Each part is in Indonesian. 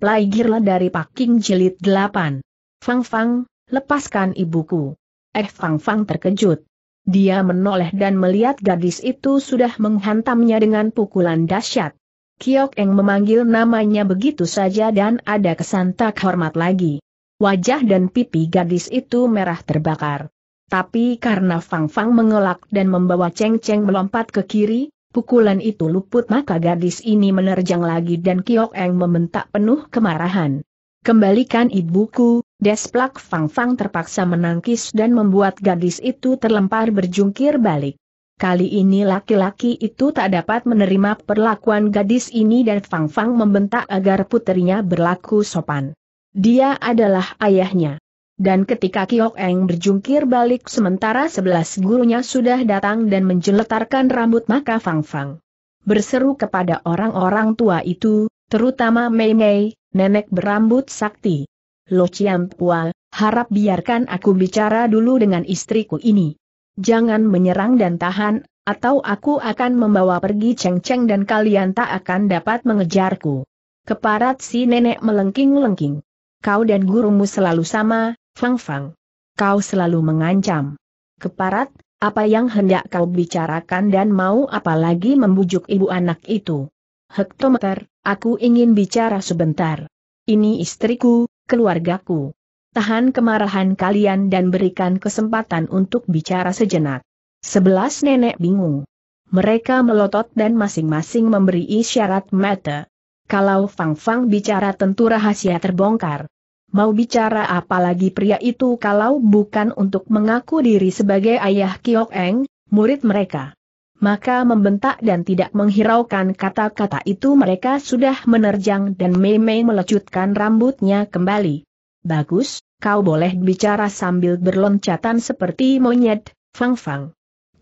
Plai dari Paking Jilid 8. Fang Fang, lepaskan ibuku. Eh Fang Fang terkejut. Dia menoleh dan melihat gadis itu sudah menghantamnya dengan pukulan dahsyat. Kiok Eng memanggil namanya begitu saja dan ada kesan tak hormat lagi. Wajah dan pipi gadis itu merah terbakar. Tapi karena Fang Fang mengelak dan membawa Ceng Ceng melompat ke kiri, Pukulan itu luput maka gadis ini menerjang lagi dan Kiok Eng membentak penuh kemarahan. Kembalikan ibuku, Desplak Fang Fang terpaksa menangkis dan membuat gadis itu terlempar berjungkir balik. Kali ini laki-laki itu tak dapat menerima perlakuan gadis ini dan Fang Fang membentak agar putrinya berlaku sopan. Dia adalah ayahnya. Dan ketika Kiok Eng berjungkir balik sementara sebelas gurunya sudah datang dan menjeletarkan rambut maka Fang Fang berseru kepada orang-orang tua itu, terutama Mei Mei, nenek berambut sakti. Lo Chiam Pua, harap biarkan aku bicara dulu dengan istriku ini. Jangan menyerang dan tahan, atau aku akan membawa pergi Cheng Cheng dan kalian tak akan dapat mengejarku. Keparat si nenek melengking-lengking. Kau dan gurumu selalu sama, Fang Fang, kau selalu mengancam. Keparat, apa yang hendak kau bicarakan dan mau apalagi membujuk ibu anak itu? Hektometer, aku ingin bicara sebentar. Ini istriku, keluargaku. Tahan kemarahan kalian dan berikan kesempatan untuk bicara sejenak. Sebelas nenek bingung. Mereka melotot dan masing-masing memberi isyarat mata. Kalau Fang Fang bicara tentu rahasia terbongkar mau bicara apa lagi pria itu kalau bukan untuk mengaku diri sebagai ayah Kiok Eng, murid mereka. Maka membentak dan tidak menghiraukan kata-kata itu mereka sudah menerjang dan Mei Mei melecutkan rambutnya kembali. Bagus, kau boleh bicara sambil berloncatan seperti monyet, Fang Fang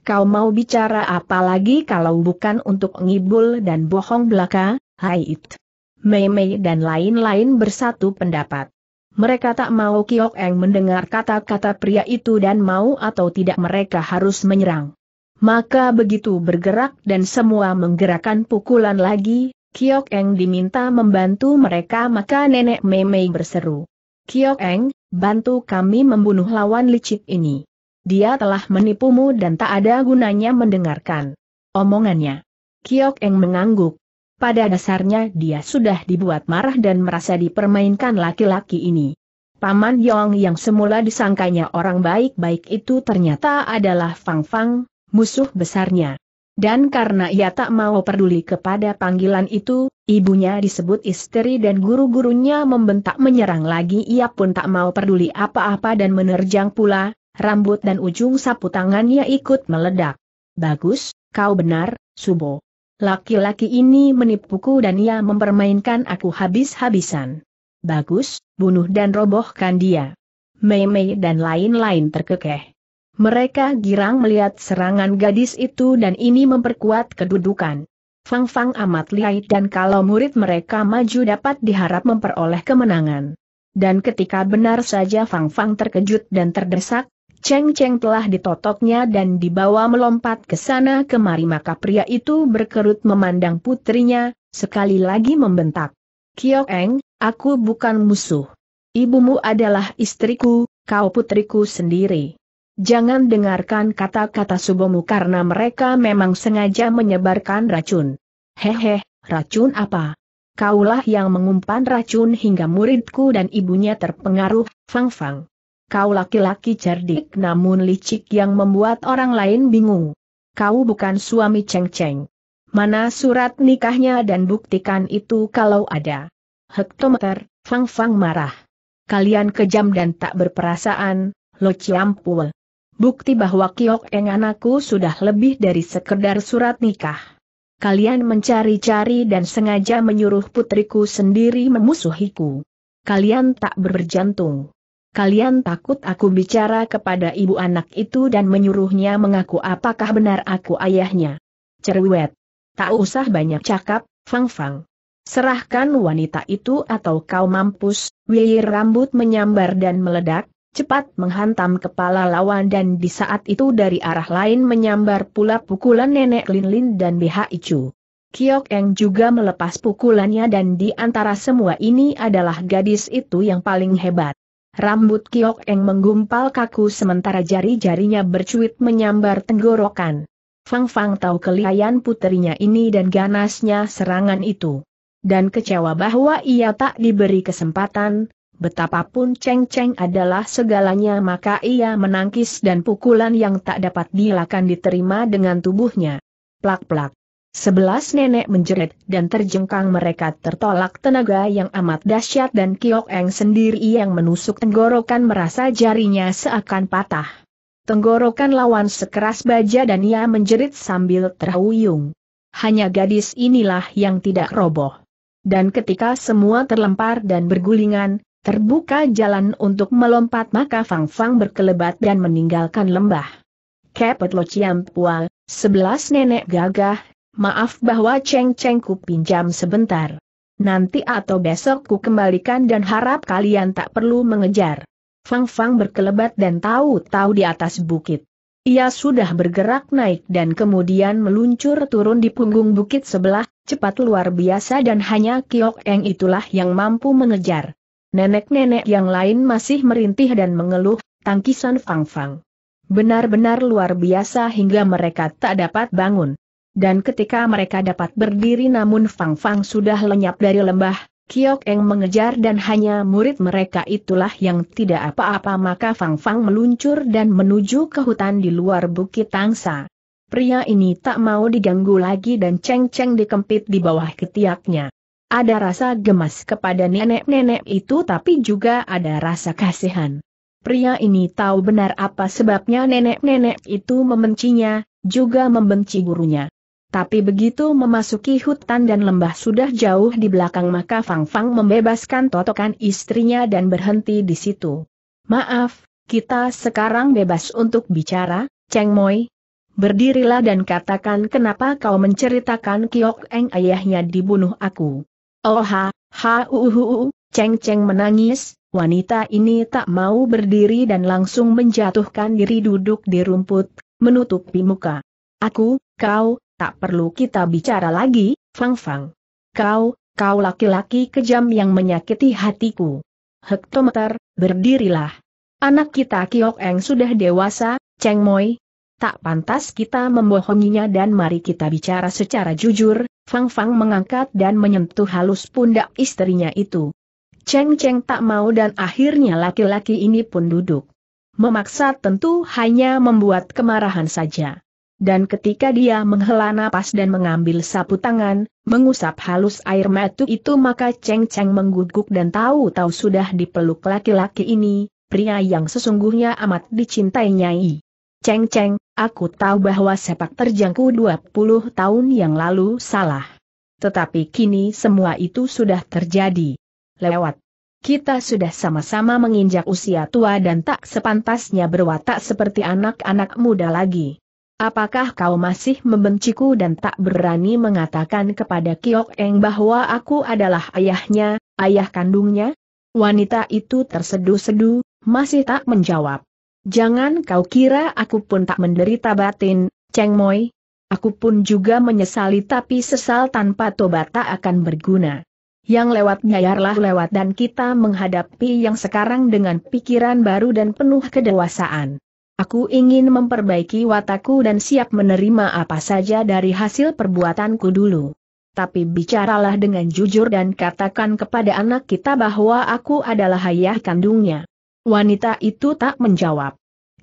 kau mau bicara apa lagi kalau bukan untuk ngibul dan bohong belaka, hait. Mei Mei dan lain-lain bersatu pendapat. Mereka tak mau Kiok Eng mendengar kata-kata pria itu dan mau atau tidak mereka harus menyerang. Maka begitu bergerak dan semua menggerakkan pukulan lagi, Kiok Eng diminta membantu mereka maka nenek Memei berseru. Kiok Eng, bantu kami membunuh lawan licik ini. Dia telah menipumu dan tak ada gunanya mendengarkan omongannya. Kiok Eng mengangguk, pada dasarnya dia sudah dibuat marah dan merasa dipermainkan laki-laki ini. Paman Yong yang semula disangkanya orang baik-baik itu ternyata adalah Fang Fang, musuh besarnya. Dan karena ia tak mau peduli kepada panggilan itu, ibunya disebut istri dan guru-gurunya membentak menyerang lagi ia pun tak mau peduli apa-apa dan menerjang pula, rambut dan ujung sapu tangannya ikut meledak. Bagus, kau benar, Subo. Laki-laki ini menipuku dan ia mempermainkan aku habis-habisan. Bagus, bunuh dan robohkan dia. Mei-mei dan lain-lain terkekeh. Mereka girang melihat serangan gadis itu dan ini memperkuat kedudukan. Fang Fang amat lihai dan kalau murid mereka maju dapat diharap memperoleh kemenangan. Dan ketika benar saja Fang Fang terkejut dan terdesak, Cheng Cheng telah ditotoknya dan dibawa melompat ke sana kemari maka pria itu berkerut memandang putrinya, sekali lagi membentak. Kiok Eng, aku bukan musuh. Ibumu adalah istriku, kau putriku sendiri. Jangan dengarkan kata-kata subomu karena mereka memang sengaja menyebarkan racun. Hehe, racun apa? Kaulah yang mengumpan racun hingga muridku dan ibunya terpengaruh, Fang Fang. Kau laki-laki cerdik namun licik yang membuat orang lain bingung. Kau bukan suami Cheng Cheng. Mana surat nikahnya dan buktikan itu kalau ada. Hektometer, Fang Fang marah. Kalian kejam dan tak berperasaan, lo ciampul. Bukti bahwa Kiok Eng anakku sudah lebih dari sekedar surat nikah. Kalian mencari-cari dan sengaja menyuruh putriku sendiri memusuhiku. Kalian tak berjantung kalian takut aku bicara kepada ibu anak itu dan menyuruhnya mengaku apakah benar aku ayahnya. Cerwet. Tak usah banyak cakap, Fang Fang. Serahkan wanita itu atau kau mampus, wilir rambut menyambar dan meledak, cepat menghantam kepala lawan dan di saat itu dari arah lain menyambar pula pukulan nenek Lin Lin dan Bh Icu. Kiok Eng juga melepas pukulannya dan di antara semua ini adalah gadis itu yang paling hebat. Rambut Kiok Eng menggumpal kaku sementara jari-jarinya bercuit menyambar tenggorokan. Fang Fang tahu kelihayan putrinya ini dan ganasnya serangan itu. Dan kecewa bahwa ia tak diberi kesempatan, betapapun Cheng Cheng adalah segalanya maka ia menangkis dan pukulan yang tak dapat dilakukan diterima dengan tubuhnya. Plak-plak. Sebelas nenek menjerit dan terjengkang mereka tertolak tenaga yang amat dahsyat dan Kiok Eng sendiri yang menusuk tenggorokan merasa jarinya seakan patah. Tenggorokan lawan sekeras baja dan ia menjerit sambil terhuyung. Hanya gadis inilah yang tidak roboh. Dan ketika semua terlempar dan bergulingan, terbuka jalan untuk melompat maka Fang Fang berkelebat dan meninggalkan lembah. Kepet Lo pual, sebelas nenek gagah, maaf bahwa ceng Cheng ku pinjam sebentar. Nanti atau besok ku kembalikan dan harap kalian tak perlu mengejar. Fang Fang berkelebat dan tahu-tahu di atas bukit. Ia sudah bergerak naik dan kemudian meluncur turun di punggung bukit sebelah, cepat luar biasa dan hanya Kiok Eng itulah yang mampu mengejar. Nenek-nenek yang lain masih merintih dan mengeluh, tangkisan Fang Fang. Benar-benar luar biasa hingga mereka tak dapat bangun dan ketika mereka dapat berdiri namun Fang Fang sudah lenyap dari lembah, Kiok Eng mengejar dan hanya murid mereka itulah yang tidak apa-apa maka Fang Fang meluncur dan menuju ke hutan di luar Bukit Tangsa. Pria ini tak mau diganggu lagi dan Cheng Cheng dikempit di bawah ketiaknya. Ada rasa gemas kepada nenek-nenek itu tapi juga ada rasa kasihan. Pria ini tahu benar apa sebabnya nenek-nenek itu membencinya, juga membenci gurunya. Tapi begitu memasuki hutan dan lembah sudah jauh di belakang maka Fang Fang membebaskan totokan istrinya dan berhenti di situ. Maaf, kita sekarang bebas untuk bicara, Cheng Moi. Berdirilah dan katakan kenapa kau menceritakan Kiok Eng ayahnya dibunuh aku. Oh ha, ha uhuhu, Cheng Cheng menangis, wanita ini tak mau berdiri dan langsung menjatuhkan diri duduk di rumput, menutupi muka. Aku, kau, Tak perlu kita bicara lagi, Fang Fang. Kau, kau laki-laki kejam yang menyakiti hatiku. Hektometer, berdirilah. Anak kita Kiok Eng sudah dewasa, Cheng Moi. Tak pantas kita membohonginya dan mari kita bicara secara jujur, Fang Fang mengangkat dan menyentuh halus pundak istrinya itu. Cheng Cheng tak mau dan akhirnya laki-laki ini pun duduk. Memaksa tentu hanya membuat kemarahan saja. Dan ketika dia menghela napas dan mengambil sapu tangan, mengusap halus air mata itu maka Cheng Cheng mengguguk dan tahu-tahu sudah dipeluk laki-laki ini, pria yang sesungguhnya amat dicintainya. Nyai. Cheng Cheng, aku tahu bahwa sepak terjangku 20 tahun yang lalu salah. Tetapi kini semua itu sudah terjadi. Lewat. Kita sudah sama-sama menginjak usia tua dan tak sepantasnya berwatak seperti anak-anak muda lagi. Apakah kau masih membenciku dan tak berani mengatakan kepada Kiok Eng bahwa aku adalah ayahnya, ayah kandungnya? Wanita itu terseduh-seduh, masih tak menjawab. Jangan kau kira aku pun tak menderita batin, Cheng Moi. Aku pun juga menyesali tapi sesal tanpa tobat tak akan berguna. Yang lewat nyayarlah lewat dan kita menghadapi yang sekarang dengan pikiran baru dan penuh kedewasaan. Aku ingin memperbaiki watakku dan siap menerima apa saja dari hasil perbuatanku dulu. Tapi bicaralah dengan jujur dan katakan kepada anak kita bahwa aku adalah ayah kandungnya. Wanita itu tak menjawab.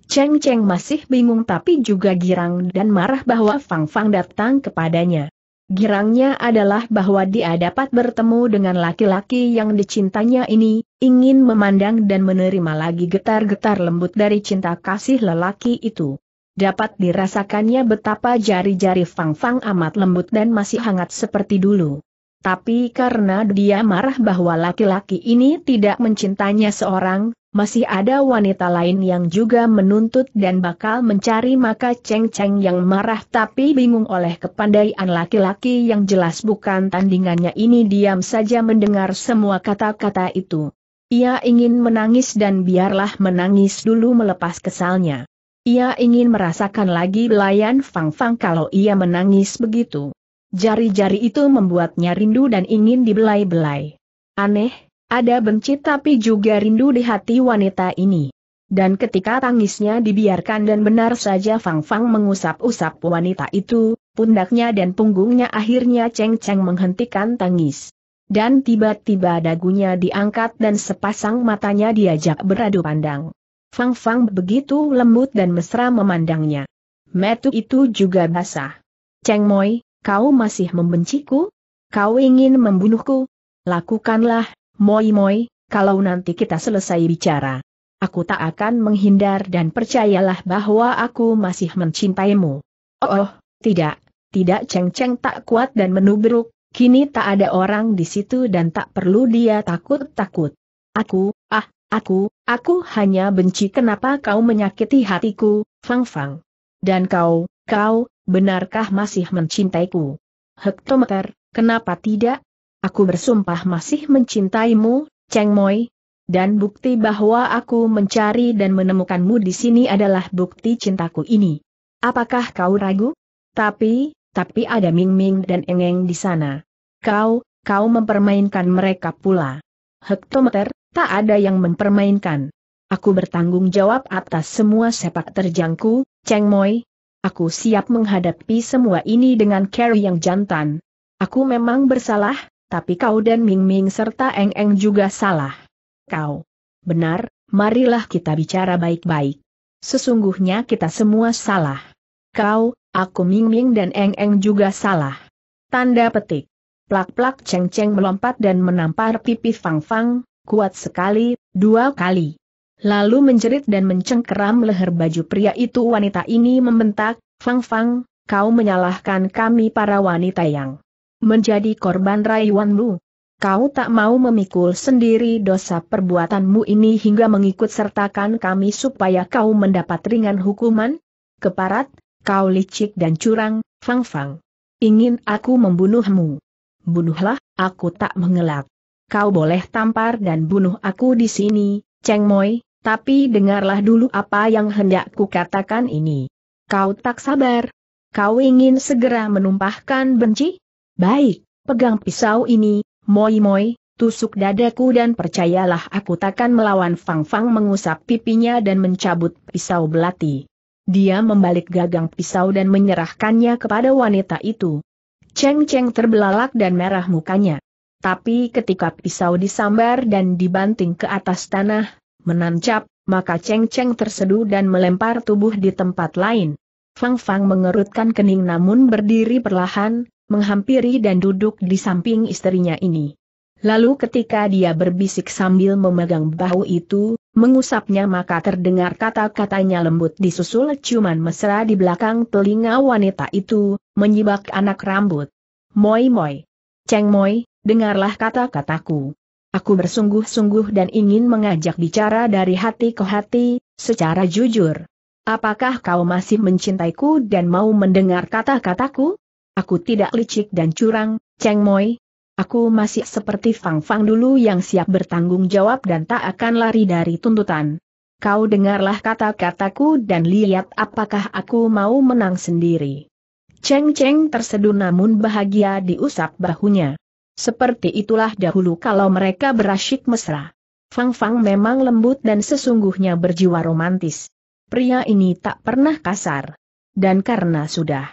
Cheng Cheng masih bingung tapi juga girang dan marah bahwa Fang Fang datang kepadanya. Girangnya adalah bahwa dia dapat bertemu dengan laki-laki yang dicintanya ini, ingin memandang dan menerima lagi getar-getar lembut dari cinta kasih lelaki itu. Dapat dirasakannya betapa jari-jari Fang Fang amat lembut dan masih hangat seperti dulu. Tapi karena dia marah bahwa laki-laki ini tidak mencintainya seorang, masih ada wanita lain yang juga menuntut dan bakal mencari maka ceng-ceng yang marah tapi bingung oleh kepandaian laki-laki yang jelas bukan tandingannya ini diam saja mendengar semua kata-kata itu. Ia ingin menangis dan biarlah menangis dulu melepas kesalnya. Ia ingin merasakan lagi belayan Fang Fang kalau ia menangis begitu. Jari-jari itu membuatnya rindu dan ingin dibelai-belai. Aneh, ada benci tapi juga rindu di hati wanita ini. Dan ketika tangisnya dibiarkan dan benar saja Fang Fang mengusap-usap wanita itu, pundaknya dan punggungnya akhirnya Ceng Ceng menghentikan tangis. Dan tiba-tiba dagunya diangkat dan sepasang matanya diajak beradu pandang. Fang Fang begitu lembut dan mesra memandangnya. Metu itu juga basah. Ceng Moi, Kau masih membenciku? Kau ingin membunuhku? Lakukanlah, moi-moi, kalau nanti kita selesai bicara. Aku tak akan menghindar dan percayalah bahwa aku masih mencintaimu. Oh, oh tidak, tidak ceng-ceng tak kuat dan menubruk, kini tak ada orang di situ dan tak perlu dia takut-takut. Aku, ah, aku, aku hanya benci kenapa kau menyakiti hatiku, Fang Fang. Dan kau, kau, benarkah masih mencintaiku? Hektometer, kenapa tidak? Aku bersumpah masih mencintaimu, Cheng Moi. Dan bukti bahwa aku mencari dan menemukanmu di sini adalah bukti cintaku ini. Apakah kau ragu? Tapi, tapi ada Ming Ming dan Eng Eng di sana. Kau, kau mempermainkan mereka pula. Hektometer, tak ada yang mempermainkan. Aku bertanggung jawab atas semua sepak terjangku, Cheng Moi, Aku siap menghadapi semua ini dengan carry yang jantan. Aku memang bersalah, tapi kau dan Ming Ming serta Eng Eng juga salah. Kau. Benar, marilah kita bicara baik-baik. Sesungguhnya kita semua salah. Kau, aku Ming Ming dan Eng Eng juga salah. Tanda petik. Plak-plak ceng-ceng melompat dan menampar pipi Fang Fang, kuat sekali, dua kali. Lalu menjerit dan mencengkeram leher baju pria itu wanita ini membentak, Fang Fang, kau menyalahkan kami para wanita yang menjadi korban rayuanmu. Kau tak mau memikul sendiri dosa perbuatanmu ini hingga mengikut sertakan kami supaya kau mendapat ringan hukuman? Keparat, kau licik dan curang, Fang Fang. Ingin aku membunuhmu. Bunuhlah, aku tak mengelak. Kau boleh tampar dan bunuh aku di sini, Cheng Moi, tapi dengarlah dulu apa yang hendak katakan ini. Kau tak sabar? Kau ingin segera menumpahkan benci? Baik, pegang pisau ini, moi-moi, tusuk dadaku dan percayalah aku takkan melawan Fang Fang mengusap pipinya dan mencabut pisau belati. Dia membalik gagang pisau dan menyerahkannya kepada wanita itu. Cheng Cheng terbelalak dan merah mukanya. Tapi ketika pisau disambar dan dibanting ke atas tanah, menancap, maka Cheng Cheng terseduh dan melempar tubuh di tempat lain. Fang Fang mengerutkan kening namun berdiri perlahan, menghampiri dan duduk di samping istrinya ini. Lalu ketika dia berbisik sambil memegang bahu itu, mengusapnya maka terdengar kata-katanya lembut disusul ciuman mesra di belakang telinga wanita itu, menyibak anak rambut. Moi moi. Cheng Moi, dengarlah kata-kataku. Aku bersungguh-sungguh dan ingin mengajak bicara dari hati ke hati, secara jujur. Apakah kau masih mencintaiku dan mau mendengar kata-kataku? Aku tidak licik dan curang, Cheng Moi. Aku masih seperti Fang Fang dulu yang siap bertanggung jawab dan tak akan lari dari tuntutan. Kau dengarlah kata-kataku dan lihat apakah aku mau menang sendiri. Cheng Cheng terseduh namun bahagia diusap bahunya. Seperti itulah dahulu kalau mereka berasyik mesra. Fang Fang memang lembut dan sesungguhnya berjiwa romantis. Pria ini tak pernah kasar. Dan karena sudah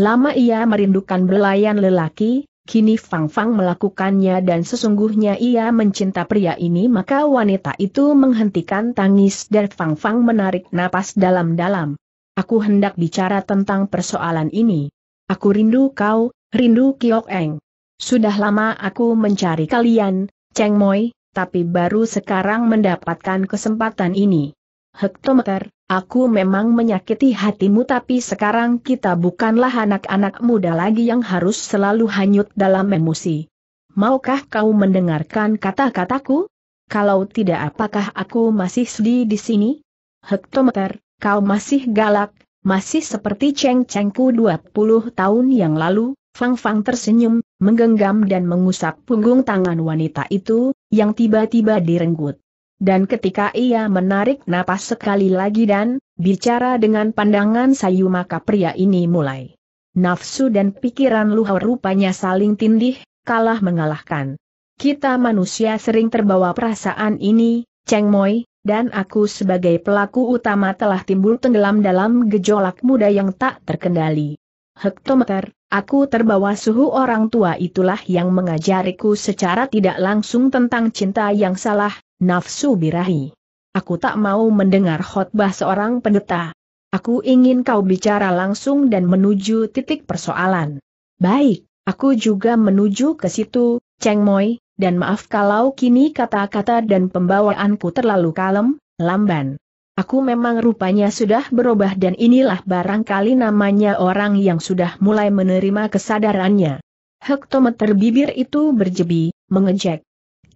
lama ia merindukan belayan lelaki, kini Fang Fang melakukannya dan sesungguhnya ia mencinta pria ini maka wanita itu menghentikan tangis dan Fang Fang menarik napas dalam-dalam. Aku hendak bicara tentang persoalan ini. Aku rindu kau, rindu Kiok Eng. Sudah lama aku mencari kalian, Cheng Moi, tapi baru sekarang mendapatkan kesempatan ini. Hektometer, aku memang menyakiti hatimu tapi sekarang kita bukanlah anak-anak muda lagi yang harus selalu hanyut dalam emosi. Maukah kau mendengarkan kata-kataku? Kalau tidak apakah aku masih sedih di sini? Hektometer, kau masih galak, masih seperti ceng-cengku 20 tahun yang lalu, Fang Fang tersenyum, menggenggam dan mengusap punggung tangan wanita itu, yang tiba-tiba direnggut. Dan ketika ia menarik napas sekali lagi dan bicara dengan pandangan sayu maka pria ini mulai. Nafsu dan pikiran luhur rupanya saling tindih, kalah mengalahkan. Kita manusia sering terbawa perasaan ini, Cheng Moi, dan aku sebagai pelaku utama telah timbul tenggelam dalam gejolak muda yang tak terkendali. Hektometer, Aku terbawa suhu orang tua itulah yang mengajariku secara tidak langsung tentang cinta yang salah, nafsu birahi. Aku tak mau mendengar khotbah seorang pendeta. Aku ingin kau bicara langsung dan menuju titik persoalan. Baik, aku juga menuju ke situ, Cheng Moi, dan maaf kalau kini kata-kata dan pembawaanku terlalu kalem, lamban. Aku memang rupanya sudah berubah dan inilah barangkali namanya orang yang sudah mulai menerima kesadarannya. Hektometer bibir itu berjebi, mengejek.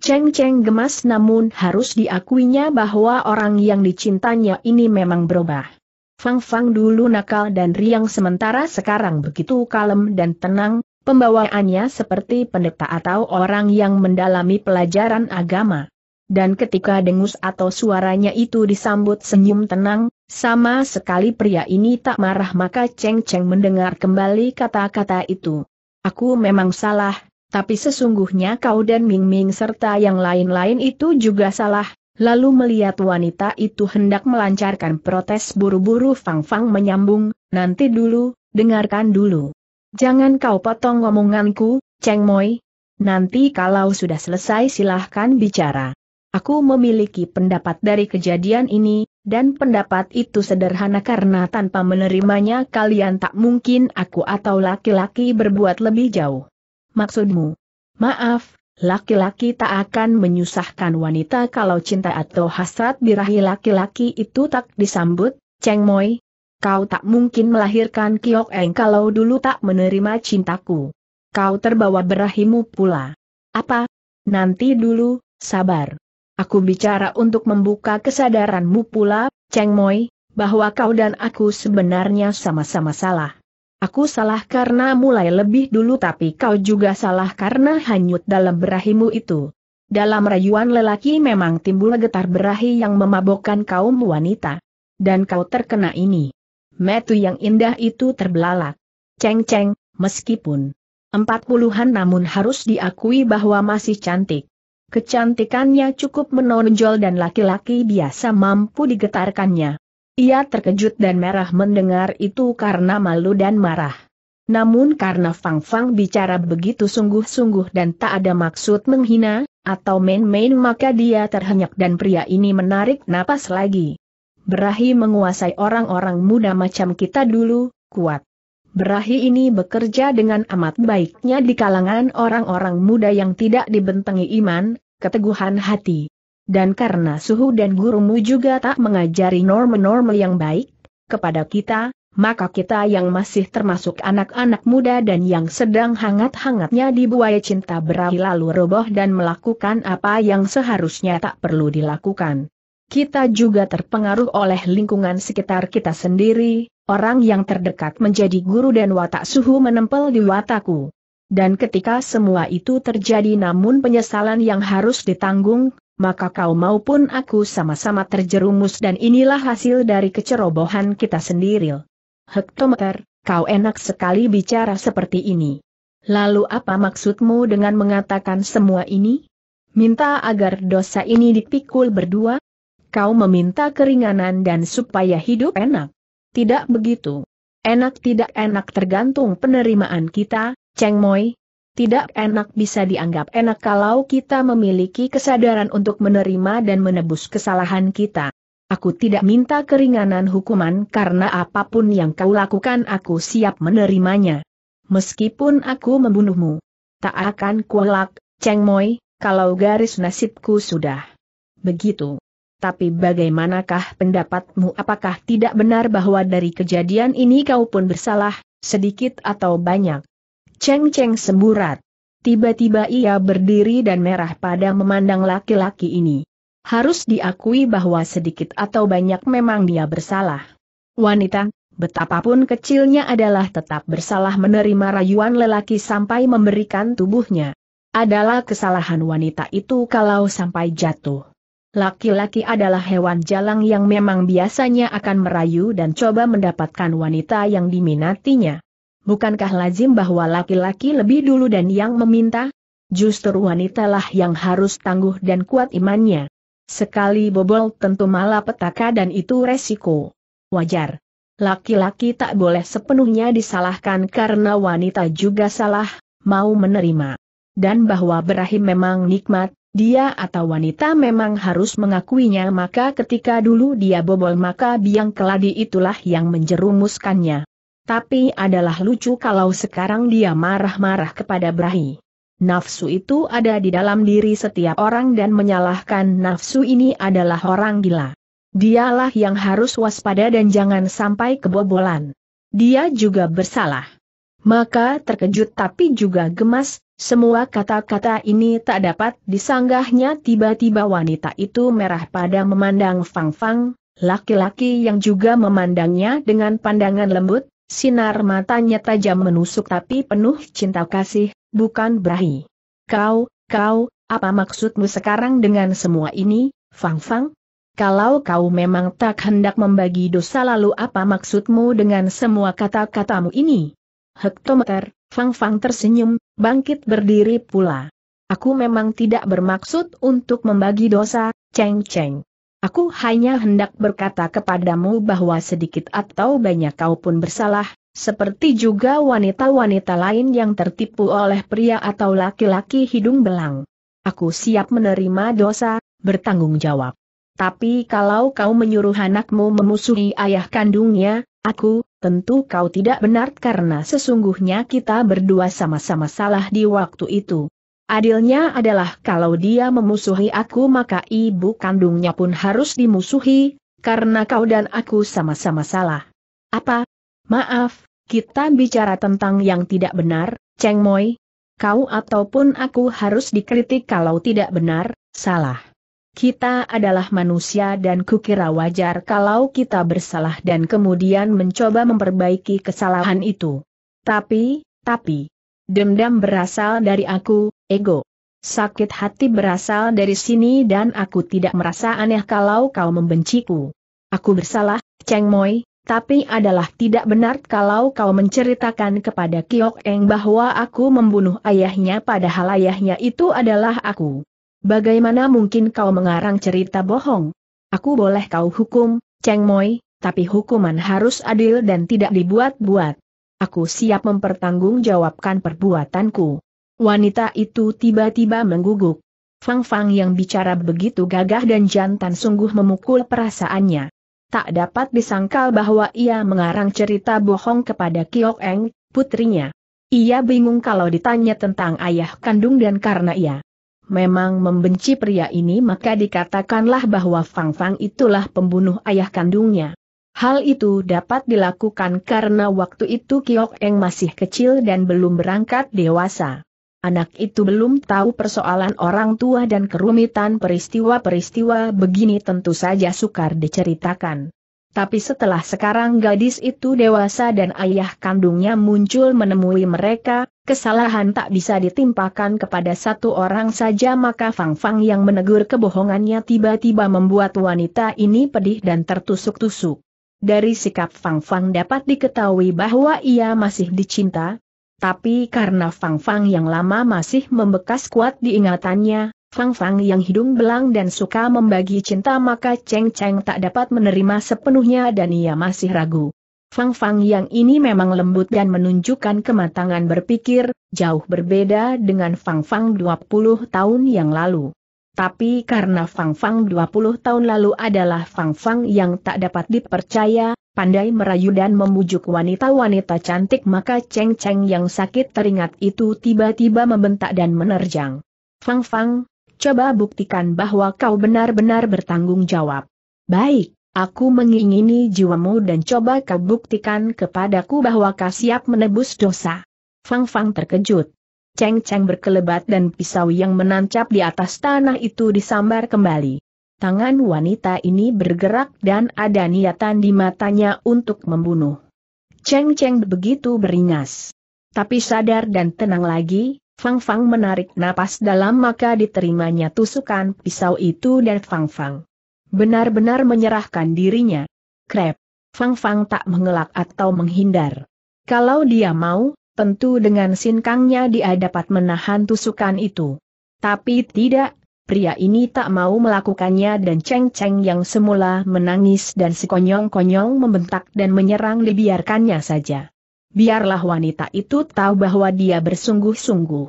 Ceng Ceng gemas namun harus diakuinya bahwa orang yang dicintanya ini memang berubah. Fang Fang dulu nakal dan riang sementara sekarang begitu kalem dan tenang, pembawaannya seperti pendeta atau orang yang mendalami pelajaran agama dan ketika dengus atau suaranya itu disambut senyum tenang, sama sekali pria ini tak marah maka Cheng Cheng mendengar kembali kata-kata itu. Aku memang salah, tapi sesungguhnya kau dan Ming Ming serta yang lain-lain itu juga salah, Lalu melihat wanita itu hendak melancarkan protes buru-buru Fang Fang menyambung, nanti dulu, dengarkan dulu. Jangan kau potong omonganku, Cheng Moi. Nanti kalau sudah selesai silahkan bicara. Aku memiliki pendapat dari kejadian ini, dan pendapat itu sederhana karena tanpa menerimanya kalian tak mungkin aku atau laki-laki berbuat lebih jauh. Maksudmu? Maaf, laki-laki tak akan menyusahkan wanita kalau cinta atau hasrat birahi laki-laki itu tak disambut, Cheng Moi. Kau tak mungkin melahirkan Kiok Eng kalau dulu tak menerima cintaku. Kau terbawa berahimu pula. Apa? Nanti dulu, sabar. Aku bicara untuk membuka kesadaranmu pula, Cheng Moi, bahwa kau dan aku sebenarnya sama-sama salah. Aku salah karena mulai lebih dulu tapi kau juga salah karena hanyut dalam berahimu itu. Dalam rayuan lelaki memang timbul getar berahi yang memabokkan kaum wanita. Dan kau terkena ini. Metu yang indah itu terbelalak. Cheng Cheng, meskipun empat puluhan namun harus diakui bahwa masih cantik. Kecantikannya cukup menonjol dan laki-laki biasa mampu digetarkannya. Ia terkejut dan merah mendengar itu karena malu dan marah. Namun karena Fang Fang bicara begitu sungguh-sungguh dan tak ada maksud menghina, atau main-main maka dia terhenyak dan pria ini menarik napas lagi. Berahi menguasai orang-orang muda macam kita dulu, kuat. Berahi ini bekerja dengan amat baiknya di kalangan orang-orang muda yang tidak dibentengi iman, keteguhan hati. Dan karena suhu dan gurumu juga tak mengajari norma-norma yang baik, kepada kita, maka kita yang masih termasuk anak-anak muda dan yang sedang hangat-hangatnya dibuai cinta berahi lalu roboh dan melakukan apa yang seharusnya tak perlu dilakukan kita juga terpengaruh oleh lingkungan sekitar kita sendiri, orang yang terdekat menjadi guru dan watak suhu menempel di wataku. Dan ketika semua itu terjadi namun penyesalan yang harus ditanggung, maka kau maupun aku sama-sama terjerumus dan inilah hasil dari kecerobohan kita sendiri. Hektometer, kau enak sekali bicara seperti ini. Lalu apa maksudmu dengan mengatakan semua ini? Minta agar dosa ini dipikul berdua? kau meminta keringanan dan supaya hidup enak. Tidak begitu. Enak tidak enak tergantung penerimaan kita, Cheng Moi. Tidak enak bisa dianggap enak kalau kita memiliki kesadaran untuk menerima dan menebus kesalahan kita. Aku tidak minta keringanan hukuman karena apapun yang kau lakukan aku siap menerimanya. Meskipun aku membunuhmu. Tak akan kuelak, Cheng Moi, kalau garis nasibku sudah. Begitu. Tapi bagaimanakah pendapatmu apakah tidak benar bahwa dari kejadian ini kau pun bersalah, sedikit atau banyak? Ceng Ceng semburat. Tiba-tiba ia berdiri dan merah pada memandang laki-laki ini. Harus diakui bahwa sedikit atau banyak memang dia bersalah. Wanita, betapapun kecilnya adalah tetap bersalah menerima rayuan lelaki sampai memberikan tubuhnya. Adalah kesalahan wanita itu kalau sampai jatuh. Laki-laki adalah hewan jalang yang memang biasanya akan merayu dan coba mendapatkan wanita yang diminatinya. Bukankah lazim bahwa laki-laki lebih dulu dan yang meminta? Justru wanitalah yang harus tangguh dan kuat imannya. Sekali bobol tentu malah petaka dan itu resiko. Wajar. Laki-laki tak boleh sepenuhnya disalahkan karena wanita juga salah, mau menerima. Dan bahwa berahim memang nikmat, dia atau wanita memang harus mengakuinya maka ketika dulu dia bobol maka biang keladi itulah yang menjerumuskannya. Tapi adalah lucu kalau sekarang dia marah-marah kepada Brahi. Nafsu itu ada di dalam diri setiap orang dan menyalahkan nafsu ini adalah orang gila. Dialah yang harus waspada dan jangan sampai kebobolan. Dia juga bersalah. Maka terkejut tapi juga gemas, semua kata-kata ini tak dapat disanggahnya tiba-tiba wanita itu merah pada memandang Fang Fang, laki-laki yang juga memandangnya dengan pandangan lembut, sinar matanya tajam menusuk tapi penuh cinta kasih, bukan berahi. Kau, kau, apa maksudmu sekarang dengan semua ini, Fang Fang? Kalau kau memang tak hendak membagi dosa lalu apa maksudmu dengan semua kata-katamu ini? Hektometer, Fang Fang tersenyum, bangkit berdiri pula. Aku memang tidak bermaksud untuk membagi dosa, Cheng Cheng. Aku hanya hendak berkata kepadamu bahwa sedikit atau banyak kau pun bersalah, seperti juga wanita-wanita lain yang tertipu oleh pria atau laki-laki hidung belang. Aku siap menerima dosa, bertanggung jawab. Tapi kalau kau menyuruh anakmu memusuhi ayah kandungnya, aku, tentu kau tidak benar karena sesungguhnya kita berdua sama-sama salah di waktu itu. Adilnya adalah kalau dia memusuhi aku maka ibu kandungnya pun harus dimusuhi, karena kau dan aku sama-sama salah. Apa? Maaf, kita bicara tentang yang tidak benar, Cheng Moi. Kau ataupun aku harus dikritik kalau tidak benar, salah. Kita adalah manusia dan kukira wajar kalau kita bersalah dan kemudian mencoba memperbaiki kesalahan itu. Tapi, tapi, dendam berasal dari aku, ego. Sakit hati berasal dari sini dan aku tidak merasa aneh kalau kau membenciku. Aku bersalah, Cheng Moi, tapi adalah tidak benar kalau kau menceritakan kepada Kiok Eng bahwa aku membunuh ayahnya padahal ayahnya itu adalah aku. Bagaimana mungkin kau mengarang cerita bohong? Aku boleh kau hukum, Cheng Moi, tapi hukuman harus adil dan tidak dibuat-buat. Aku siap mempertanggungjawabkan perbuatanku. Wanita itu tiba-tiba mengguguk. Fang Fang yang bicara begitu gagah dan jantan sungguh memukul perasaannya. Tak dapat disangkal bahwa ia mengarang cerita bohong kepada Kiok Eng, putrinya. Ia bingung kalau ditanya tentang ayah kandung dan karena ia memang membenci pria ini maka dikatakanlah bahwa Fang Fang itulah pembunuh ayah kandungnya. Hal itu dapat dilakukan karena waktu itu Kiok Eng masih kecil dan belum berangkat dewasa. Anak itu belum tahu persoalan orang tua dan kerumitan peristiwa-peristiwa begini tentu saja sukar diceritakan. Tapi setelah sekarang gadis itu dewasa dan ayah kandungnya muncul menemui mereka, kesalahan tak bisa ditimpakan kepada satu orang saja maka Fang Fang yang menegur kebohongannya tiba-tiba membuat wanita ini pedih dan tertusuk-tusuk. Dari sikap Fang Fang dapat diketahui bahwa ia masih dicinta, tapi karena Fang Fang yang lama masih membekas kuat diingatannya, Fang Fang yang hidung belang dan suka membagi cinta maka Cheng Cheng tak dapat menerima sepenuhnya dan ia masih ragu. Fang Fang yang ini memang lembut dan menunjukkan kematangan berpikir, jauh berbeda dengan Fang Fang 20 tahun yang lalu. Tapi karena Fang Fang 20 tahun lalu adalah Fang Fang yang tak dapat dipercaya, pandai merayu dan memujuk wanita-wanita cantik maka Cheng Cheng yang sakit teringat itu tiba-tiba membentak dan menerjang. Fang Fang, coba buktikan bahwa kau benar-benar bertanggung jawab. Baik. Aku mengingini jiwamu dan coba kau buktikan kepadaku bahwa kau siap menebus dosa. Fang Fang terkejut. Ceng-ceng berkelebat dan pisau yang menancap di atas tanah itu disambar kembali. Tangan wanita ini bergerak dan ada niatan di matanya untuk membunuh. Ceng-ceng begitu beringas. Tapi sadar dan tenang lagi, Fang Fang menarik napas dalam maka diterimanya tusukan pisau itu dan Fang Fang Benar-benar menyerahkan dirinya. Krep. Fang Fang tak mengelak atau menghindar. Kalau dia mau, tentu dengan sinkangnya dia dapat menahan tusukan itu. Tapi tidak, pria ini tak mau melakukannya dan Cheng Cheng yang semula menangis dan sekonyong-konyong membentak dan menyerang dibiarkannya saja. Biarlah wanita itu tahu bahwa dia bersungguh-sungguh.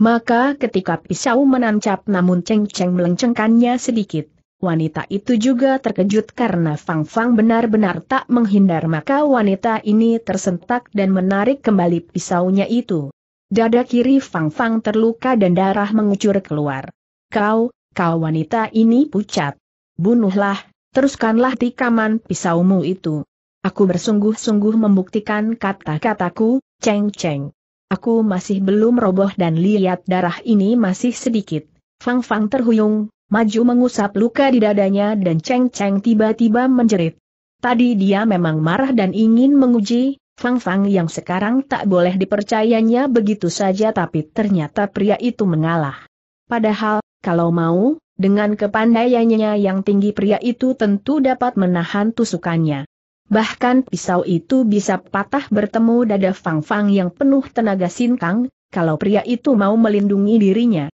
Maka ketika pisau menancap namun Cheng Cheng melencengkannya sedikit, Wanita itu juga terkejut karena Fang Fang benar-benar tak menghindar maka wanita ini tersentak dan menarik kembali pisaunya itu. Dada kiri Fang Fang terluka dan darah mengucur keluar. Kau, kau wanita ini pucat. Bunuhlah, teruskanlah tikaman pisaumu itu. Aku bersungguh-sungguh membuktikan kata-kataku, Cheng Cheng. Aku masih belum roboh dan lihat darah ini masih sedikit. Fang Fang terhuyung, maju mengusap luka di dadanya dan ceng-ceng tiba-tiba menjerit. Tadi dia memang marah dan ingin menguji, Fang Fang yang sekarang tak boleh dipercayanya begitu saja tapi ternyata pria itu mengalah. Padahal, kalau mau, dengan kepandaiannya yang tinggi pria itu tentu dapat menahan tusukannya. Bahkan pisau itu bisa patah bertemu dada Fang Fang yang penuh tenaga sinkang, kalau pria itu mau melindungi dirinya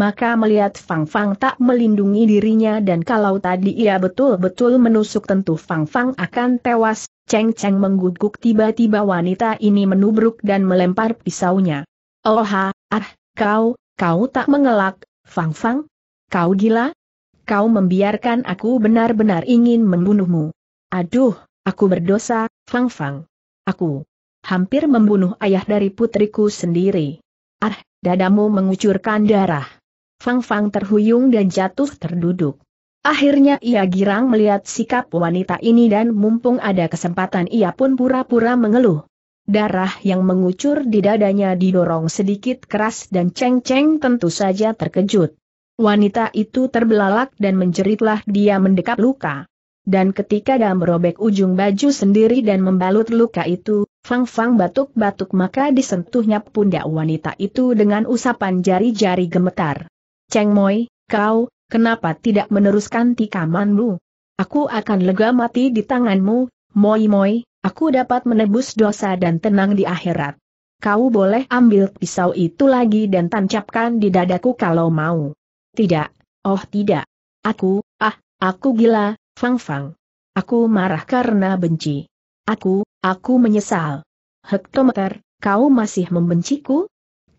maka melihat Fang Fang tak melindungi dirinya dan kalau tadi ia betul-betul menusuk tentu Fang Fang akan tewas, Cheng Cheng mengguguk tiba-tiba wanita ini menubruk dan melempar pisaunya. Oh ha, ah, kau, kau tak mengelak, Fang Fang? Kau gila? Kau membiarkan aku benar-benar ingin membunuhmu. Aduh, aku berdosa, Fang Fang. Aku hampir membunuh ayah dari putriku sendiri. Ah, dadamu mengucurkan darah. Fang Fang terhuyung dan jatuh terduduk. Akhirnya ia girang melihat sikap wanita ini dan mumpung ada kesempatan ia pun pura-pura mengeluh. Darah yang mengucur di dadanya didorong sedikit keras dan ceng-ceng tentu saja terkejut. Wanita itu terbelalak dan menjeritlah dia mendekap luka. Dan ketika dia merobek ujung baju sendiri dan membalut luka itu, Fang Fang batuk-batuk maka disentuhnya pundak wanita itu dengan usapan jari-jari gemetar. Cheng Moi, kau, kenapa tidak meneruskan tikamanmu? Aku akan lega mati di tanganmu, Moi Moi, aku dapat menebus dosa dan tenang di akhirat. Kau boleh ambil pisau itu lagi dan tancapkan di dadaku kalau mau. Tidak, oh tidak. Aku, ah, aku gila, Fang Fang. Aku marah karena benci. Aku, aku menyesal. Hektometer, kau masih membenciku?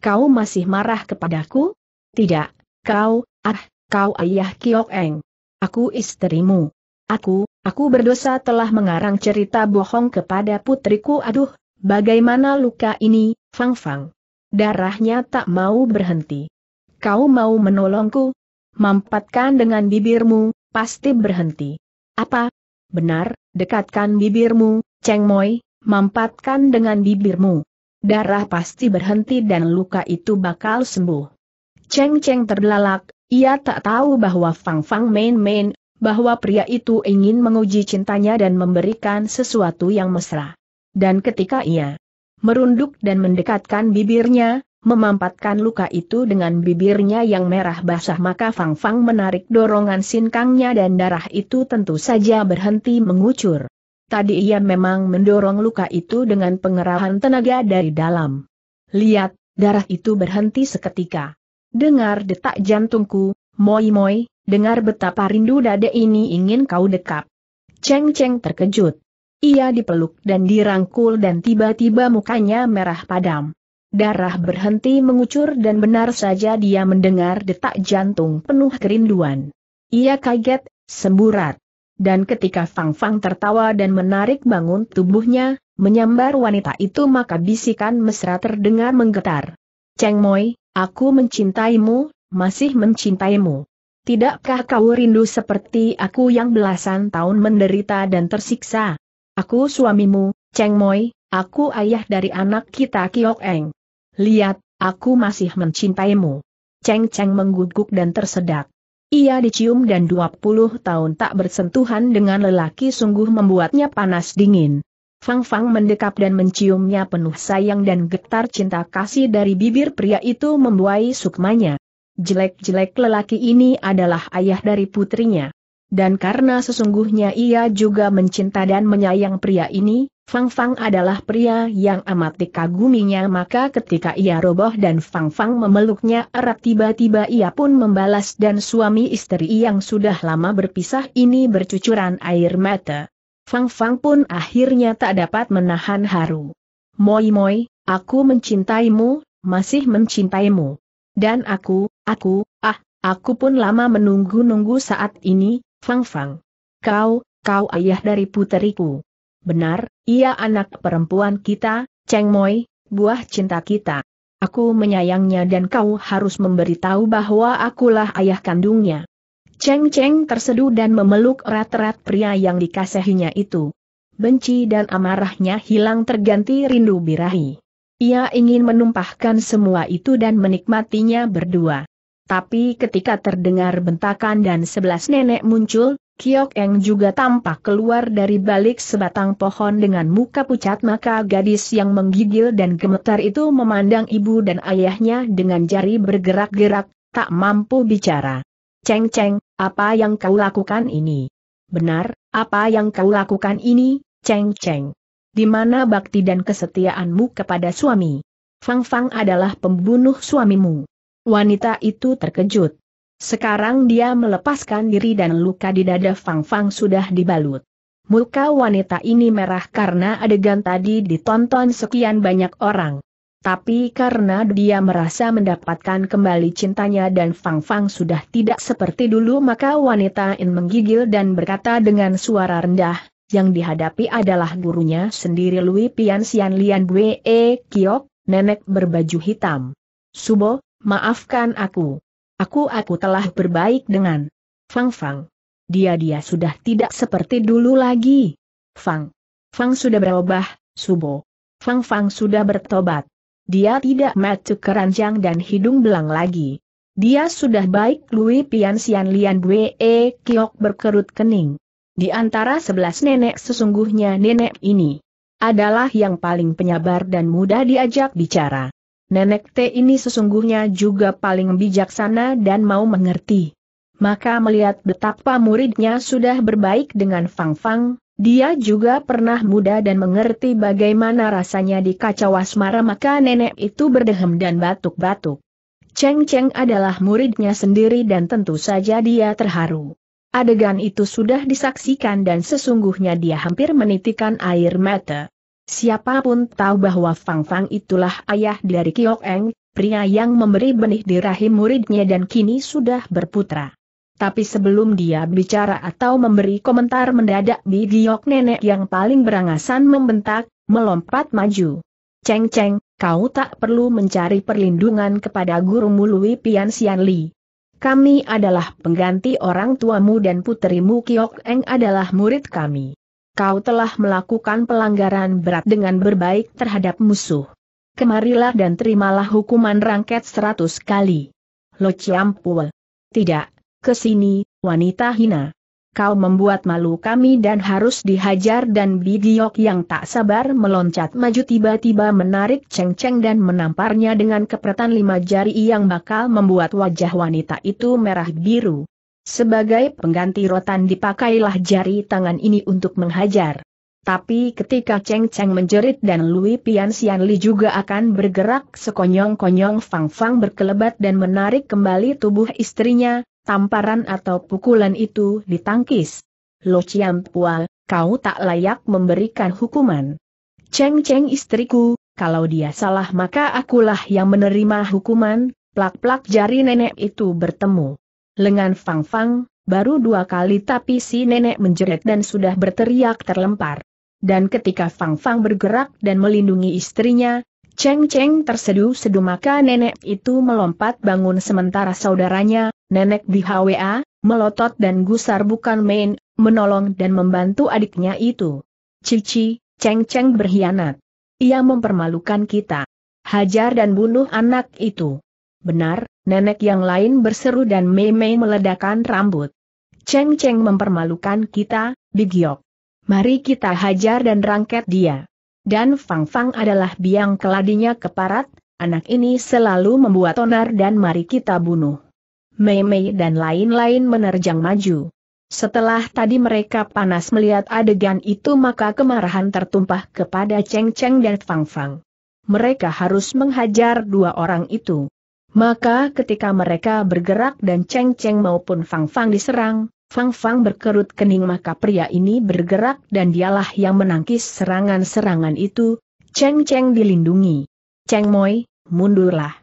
Kau masih marah kepadaku? Tidak, Kau, ah, kau ayah Kiok Eng. Aku istrimu. Aku, aku berdosa telah mengarang cerita bohong kepada putriku aduh, bagaimana luka ini, Fang Fang. Darahnya tak mau berhenti. Kau mau menolongku? Mampatkan dengan bibirmu, pasti berhenti. Apa? Benar, dekatkan bibirmu, Cheng Moi, mampatkan dengan bibirmu. Darah pasti berhenti dan luka itu bakal sembuh. Cheng Cheng terbelalak, ia tak tahu bahwa Fang Fang main-main, bahwa pria itu ingin menguji cintanya dan memberikan sesuatu yang mesra. Dan ketika ia merunduk dan mendekatkan bibirnya, memampatkan luka itu dengan bibirnya yang merah basah maka Fang Fang menarik dorongan sinkangnya dan darah itu tentu saja berhenti mengucur. Tadi ia memang mendorong luka itu dengan pengerahan tenaga dari dalam. Lihat, darah itu berhenti seketika dengar detak jantungku, moi-moi, dengar betapa rindu dada ini ingin kau dekap. Ceng-ceng terkejut. Ia dipeluk dan dirangkul dan tiba-tiba mukanya merah padam. Darah berhenti mengucur dan benar saja dia mendengar detak jantung penuh kerinduan. Ia kaget, semburat. Dan ketika Fang Fang tertawa dan menarik bangun tubuhnya, menyambar wanita itu maka bisikan mesra terdengar menggetar. Cheng Moi, Aku mencintaimu, masih mencintaimu. Tidakkah kau rindu seperti aku yang belasan tahun menderita dan tersiksa? Aku suamimu, Cheng Moi, aku ayah dari anak kita Kiok Eng. Lihat, aku masih mencintaimu. Cheng Cheng mengguguk dan tersedak. Ia dicium dan 20 tahun tak bersentuhan dengan lelaki sungguh membuatnya panas dingin. Fang Fang mendekap dan menciumnya penuh sayang dan getar cinta kasih dari bibir pria itu membuai sukmanya. Jelek-jelek lelaki ini adalah ayah dari putrinya. Dan karena sesungguhnya ia juga mencinta dan menyayang pria ini, Fang Fang adalah pria yang amat dikaguminya maka ketika ia roboh dan Fang Fang memeluknya erat tiba-tiba ia pun membalas dan suami istri yang sudah lama berpisah ini bercucuran air mata. Fang Fang pun akhirnya tak dapat menahan haru. Moi Moi, aku mencintaimu, masih mencintaimu. Dan aku, aku, ah, aku pun lama menunggu-nunggu saat ini, Fang Fang. Kau, kau ayah dari puteriku. Benar, ia anak perempuan kita, Cheng Moi, buah cinta kita. Aku menyayangnya dan kau harus memberitahu bahwa akulah ayah kandungnya. Cheng Cheng terseduh dan memeluk erat-erat pria yang dikasihinya itu. Benci dan amarahnya hilang terganti rindu birahi. Ia ingin menumpahkan semua itu dan menikmatinya berdua. Tapi ketika terdengar bentakan dan sebelas nenek muncul, Kiok Eng juga tampak keluar dari balik sebatang pohon dengan muka pucat maka gadis yang menggigil dan gemetar itu memandang ibu dan ayahnya dengan jari bergerak-gerak, tak mampu bicara. Ceng Ceng, apa yang kau lakukan ini? Benar, apa yang kau lakukan ini, Ceng Ceng? Di mana bakti dan kesetiaanmu kepada suami? Fang Fang adalah pembunuh suamimu. Wanita itu terkejut. Sekarang dia melepaskan diri dan luka di dada Fang Fang sudah dibalut. Muka wanita ini merah karena adegan tadi ditonton sekian banyak orang. Tapi karena dia merasa mendapatkan kembali cintanya dan Fang Fang sudah tidak seperti dulu maka wanita In menggigil dan berkata dengan suara rendah, yang dihadapi adalah gurunya sendiri Lui Pian Sian Lian Bue E Kiok, nenek berbaju hitam. Subo, maafkan aku. Aku aku telah berbaik dengan Fang Fang. Dia-dia sudah tidak seperti dulu lagi. Fang. Fang sudah berubah, Subo. Fang Fang sudah bertobat. Dia tidak masuk keranjang dan hidung belang lagi. Dia sudah baik Lui Pian Sian Lian Bue e Kiok berkerut kening. Di antara sebelas nenek sesungguhnya nenek ini adalah yang paling penyabar dan mudah diajak bicara. Nenek T ini sesungguhnya juga paling bijaksana dan mau mengerti. Maka melihat betapa muridnya sudah berbaik dengan Fang Fang, dia juga pernah muda dan mengerti bagaimana rasanya di kacau asmara maka nenek itu berdehem dan batuk-batuk. Cheng Cheng adalah muridnya sendiri dan tentu saja dia terharu. Adegan itu sudah disaksikan dan sesungguhnya dia hampir menitikan air mata. Siapapun tahu bahwa Fang Fang itulah ayah dari Kiok Eng, pria yang memberi benih di rahim muridnya dan kini sudah berputra. Tapi sebelum dia bicara atau memberi komentar mendadak di giok nenek yang paling berangasan membentak, melompat maju. Ceng Ceng, kau tak perlu mencari perlindungan kepada guru Mului Pian Sian Li. Kami adalah pengganti orang tuamu dan puterimu Kiok Eng adalah murid kami. Kau telah melakukan pelanggaran berat dengan berbaik terhadap musuh. Kemarilah dan terimalah hukuman rangket seratus kali. Lo Ciampul. Tidak, ke sini, wanita hina. Kau membuat malu kami dan harus dihajar dan bidiok yang tak sabar meloncat maju tiba-tiba menarik ceng-ceng dan menamparnya dengan kepretan lima jari yang bakal membuat wajah wanita itu merah biru. Sebagai pengganti rotan dipakailah jari tangan ini untuk menghajar. Tapi ketika Cheng Cheng menjerit dan Lui Pian Sian Li juga akan bergerak sekonyong-konyong Fang Fang berkelebat dan menarik kembali tubuh istrinya, tamparan atau pukulan itu ditangkis. Lo Chiam Pual, kau tak layak memberikan hukuman. Cheng Cheng istriku, kalau dia salah maka akulah yang menerima hukuman, plak-plak jari nenek itu bertemu. Lengan Fang Fang, baru dua kali tapi si nenek menjerit dan sudah berteriak terlempar. Dan ketika Fang Fang bergerak dan melindungi istrinya, Cheng Cheng terseduh sedu maka nenek itu melompat bangun sementara saudaranya, Nenek di HWA, melotot dan gusar bukan main, menolong dan membantu adiknya itu. Cici, ceng-ceng berkhianat. Ia mempermalukan kita. Hajar dan bunuh anak itu. Benar, nenek yang lain berseru dan Mei Mei meledakan rambut. Ceng-ceng mempermalukan kita, digiok. Mari kita hajar dan rangket dia. Dan Fang Fang adalah biang keladinya keparat, anak ini selalu membuat onar dan mari kita bunuh. Mei Mei dan lain-lain menerjang maju. Setelah tadi mereka panas melihat adegan itu maka kemarahan tertumpah kepada Cheng Cheng dan Fang Fang. Mereka harus menghajar dua orang itu. Maka ketika mereka bergerak dan Cheng Cheng maupun Fang Fang diserang, Fang Fang berkerut kening maka pria ini bergerak dan dialah yang menangkis serangan-serangan itu, Cheng Cheng dilindungi. Cheng Moi, mundurlah.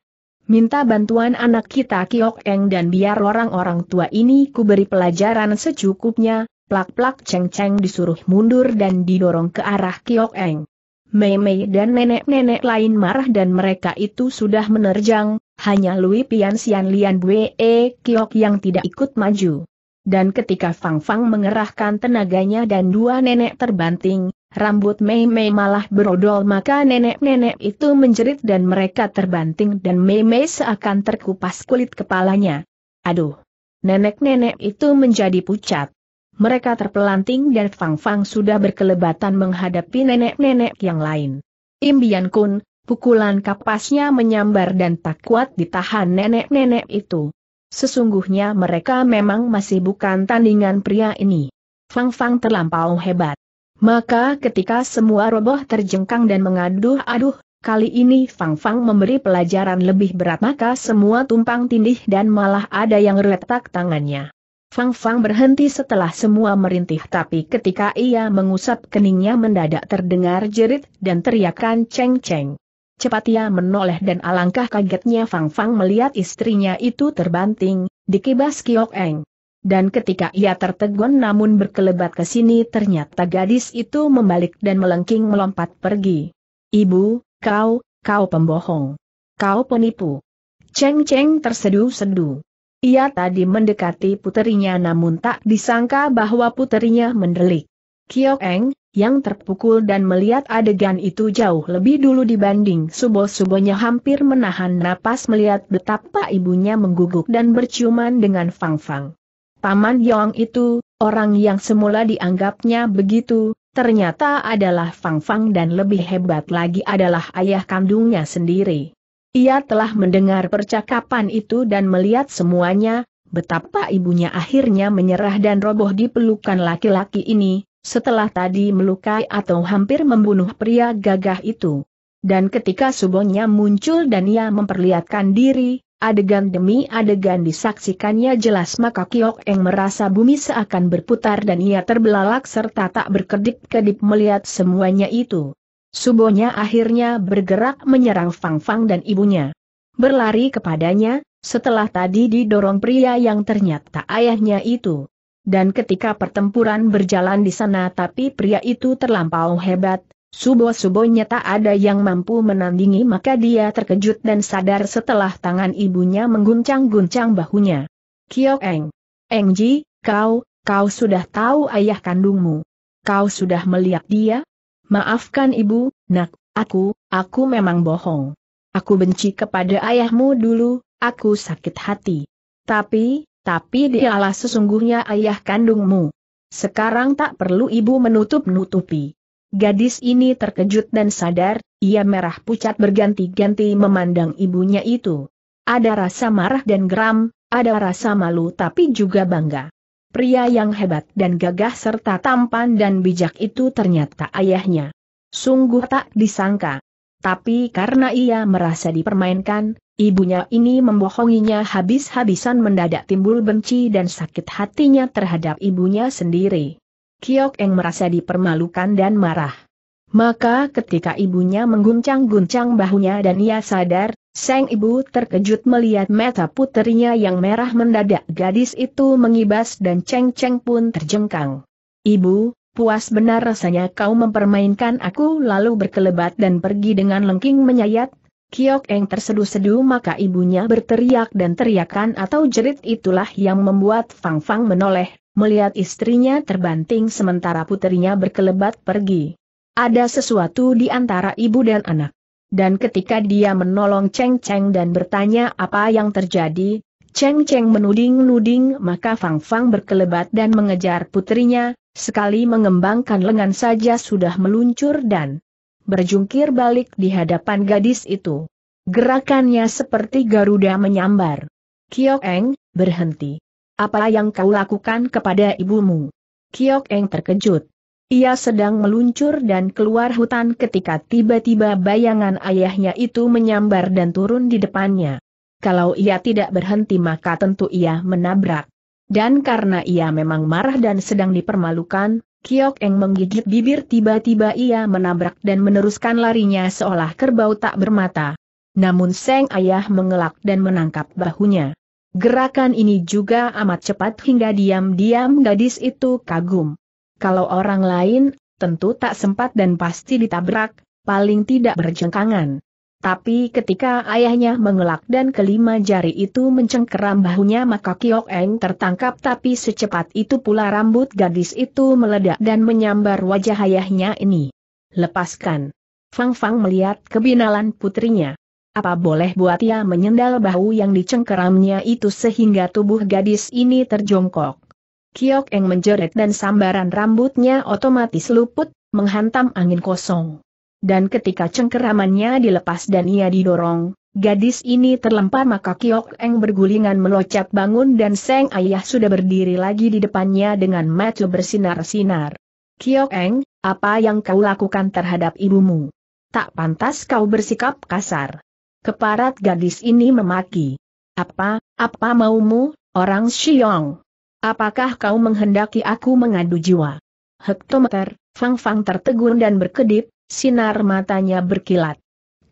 Minta bantuan anak kita Kiok Eng dan biar orang-orang tua ini kuberi pelajaran secukupnya, plak-plak ceng-ceng disuruh mundur dan didorong ke arah Kiok Eng. Mei-mei dan nenek-nenek lain marah dan mereka itu sudah menerjang, hanya Lui Pian Sian Lian Bue e, Kiok yang tidak ikut maju. Dan ketika Fang Fang mengerahkan tenaganya dan dua nenek terbanting, rambut Mei Mei malah berodol maka nenek-nenek itu menjerit dan mereka terbanting dan Mei Mei seakan terkupas kulit kepalanya. Aduh! Nenek-nenek itu menjadi pucat. Mereka terpelanting dan Fang Fang sudah berkelebatan menghadapi nenek-nenek yang lain. Imbian Kun, pukulan kapasnya menyambar dan tak kuat ditahan nenek-nenek itu. Sesungguhnya mereka memang masih bukan tandingan pria ini. Fang Fang terlampau hebat. Maka ketika semua roboh terjengkang dan mengaduh-aduh, kali ini Fang Fang memberi pelajaran lebih berat maka semua tumpang tindih dan malah ada yang retak tangannya. Fang Fang berhenti setelah semua merintih tapi ketika ia mengusap keningnya mendadak terdengar jerit dan teriakan Cheng Cheng. Cepat ia menoleh dan alangkah kagetnya Fang Fang melihat istrinya itu terbanting, dikibas Kiok Eng dan ketika ia tertegun namun berkelebat ke sini ternyata gadis itu membalik dan melengking melompat pergi. Ibu, kau, kau pembohong. Kau penipu. Cheng Cheng terseduh sedu. Ia tadi mendekati puterinya namun tak disangka bahwa puterinya mendelik. Kiok Eng, yang terpukul dan melihat adegan itu jauh lebih dulu dibanding subuh-subuhnya hampir menahan napas melihat betapa ibunya mengguguk dan berciuman dengan Fang Fang. Paman Yong itu, orang yang semula dianggapnya begitu, ternyata adalah Fang Fang dan lebih hebat lagi adalah ayah kandungnya sendiri. Ia telah mendengar percakapan itu dan melihat semuanya, betapa ibunya akhirnya menyerah dan roboh di pelukan laki-laki ini, setelah tadi melukai atau hampir membunuh pria gagah itu. Dan ketika subonya muncul dan ia memperlihatkan diri, Adegan demi adegan disaksikannya jelas maka Kiok Eng merasa bumi seakan berputar dan ia terbelalak serta tak berkedip-kedip melihat semuanya itu. Subonya akhirnya bergerak menyerang Fang Fang dan ibunya. Berlari kepadanya, setelah tadi didorong pria yang ternyata ayahnya itu. Dan ketika pertempuran berjalan di sana tapi pria itu terlampau hebat, Subo-subonya tak ada yang mampu menandingi maka dia terkejut dan sadar setelah tangan ibunya mengguncang-guncang bahunya. Kiok Eng. Eng Ji, kau, kau sudah tahu ayah kandungmu. Kau sudah melihat dia? Maafkan ibu, nak, aku, aku memang bohong. Aku benci kepada ayahmu dulu, aku sakit hati. Tapi, tapi dialah sesungguhnya ayah kandungmu. Sekarang tak perlu ibu menutup-nutupi. Gadis ini terkejut dan sadar, ia merah pucat berganti-ganti memandang ibunya itu. Ada rasa marah dan geram, ada rasa malu tapi juga bangga. Pria yang hebat dan gagah serta tampan dan bijak itu ternyata ayahnya. Sungguh tak disangka. Tapi karena ia merasa dipermainkan, ibunya ini membohonginya habis-habisan mendadak timbul benci dan sakit hatinya terhadap ibunya sendiri. Kiok Eng merasa dipermalukan dan marah. Maka ketika ibunya mengguncang-guncang bahunya dan ia sadar, sang ibu terkejut melihat mata puterinya yang merah mendadak gadis itu mengibas dan ceng-ceng pun terjengkang. Ibu, puas benar rasanya kau mempermainkan aku lalu berkelebat dan pergi dengan lengking menyayat, Kiok Eng terseduh-seduh maka ibunya berteriak dan teriakan atau jerit itulah yang membuat Fang Fang menoleh, melihat istrinya terbanting sementara putrinya berkelebat pergi. Ada sesuatu di antara ibu dan anak. Dan ketika dia menolong Cheng Cheng dan bertanya apa yang terjadi, Cheng Cheng menuding-nuding maka Fang Fang berkelebat dan mengejar putrinya, sekali mengembangkan lengan saja sudah meluncur dan berjungkir balik di hadapan gadis itu. Gerakannya seperti Garuda menyambar. Kiok Eng, berhenti. Apa yang kau lakukan kepada ibumu? Kiok Eng terkejut. Ia sedang meluncur dan keluar hutan ketika tiba-tiba bayangan ayahnya itu menyambar dan turun di depannya. Kalau ia tidak berhenti maka tentu ia menabrak. Dan karena ia memang marah dan sedang dipermalukan, Kiok Eng menggigit bibir tiba-tiba ia menabrak dan meneruskan larinya seolah kerbau tak bermata. Namun Seng Ayah mengelak dan menangkap bahunya. Gerakan ini juga amat cepat hingga diam-diam gadis itu kagum. Kalau orang lain, tentu tak sempat dan pasti ditabrak, paling tidak berjengkangan. Tapi ketika ayahnya mengelak dan kelima jari itu mencengkeram bahunya maka Kiok Eng tertangkap tapi secepat itu pula rambut gadis itu meledak dan menyambar wajah ayahnya ini. Lepaskan. Fang Fang melihat kebinalan putrinya. Apa boleh buat ia menyendal bahu yang dicengkeramnya itu sehingga tubuh gadis ini terjongkok. Kiok Eng menjerit dan sambaran rambutnya otomatis luput, menghantam angin kosong. Dan ketika cengkeramannya dilepas dan ia didorong, gadis ini terlempar maka Kiok Eng bergulingan meloncat bangun dan Seng Ayah sudah berdiri lagi di depannya dengan mata bersinar-sinar. Kiok Eng, apa yang kau lakukan terhadap ibumu? Tak pantas kau bersikap kasar. Keparat gadis ini memaki. Apa, apa maumu, orang Xiong? Apakah kau menghendaki aku mengadu jiwa? Hektometer, Fang Fang tertegun dan berkedip, sinar matanya berkilat.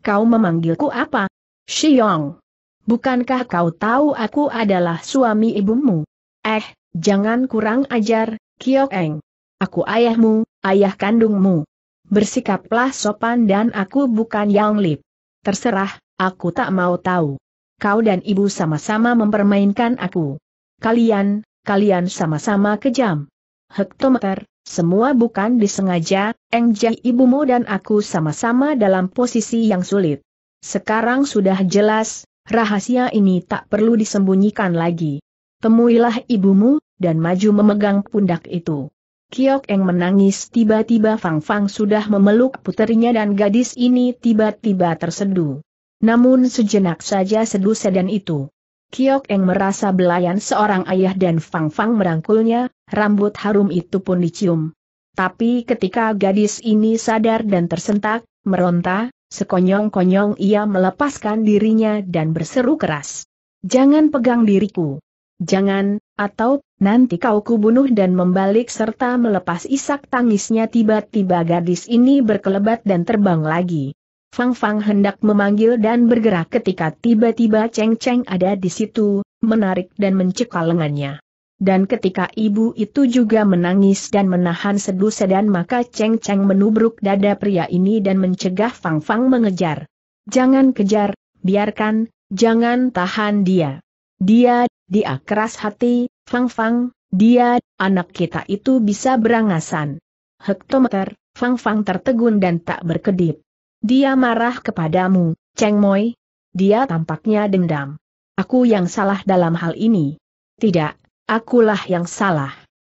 Kau memanggilku apa? Xiong. Bukankah kau tahu aku adalah suami ibumu? Eh, jangan kurang ajar, Kiok Eng. Aku ayahmu, ayah kandungmu. Bersikaplah sopan dan aku bukan Yang Lip. Terserah, Aku tak mau tahu. Kau dan ibu sama-sama mempermainkan aku. Kalian, kalian sama-sama kejam. Hektometer, semua bukan disengaja, Engjai ibumu dan aku sama-sama dalam posisi yang sulit. Sekarang sudah jelas, rahasia ini tak perlu disembunyikan lagi. Temuilah ibumu, dan maju memegang pundak itu. Kiok Eng menangis tiba-tiba Fang Fang sudah memeluk puterinya dan gadis ini tiba-tiba terseduh. Namun sejenak saja sedu sedan itu. Kiok Eng merasa belayan seorang ayah dan Fang Fang merangkulnya, rambut harum itu pun dicium. Tapi ketika gadis ini sadar dan tersentak, meronta, sekonyong-konyong ia melepaskan dirinya dan berseru keras. Jangan pegang diriku. Jangan, atau, nanti kau kubunuh dan membalik serta melepas isak tangisnya tiba-tiba gadis ini berkelebat dan terbang lagi. Fang Fang hendak memanggil dan bergerak ketika tiba-tiba Cheng Cheng ada di situ, menarik dan mencekal lengannya. Dan ketika ibu itu juga menangis dan menahan sedu sedan maka Cheng Cheng menubruk dada pria ini dan mencegah Fang Fang mengejar. Jangan kejar, biarkan, jangan tahan dia. Dia, dia keras hati, Fang Fang, dia, anak kita itu bisa berangasan. Hektometer, Fang Fang tertegun dan tak berkedip. Dia marah kepadamu, Cheng Moi. Dia tampaknya dendam. Aku yang salah dalam hal ini. Tidak, akulah yang salah.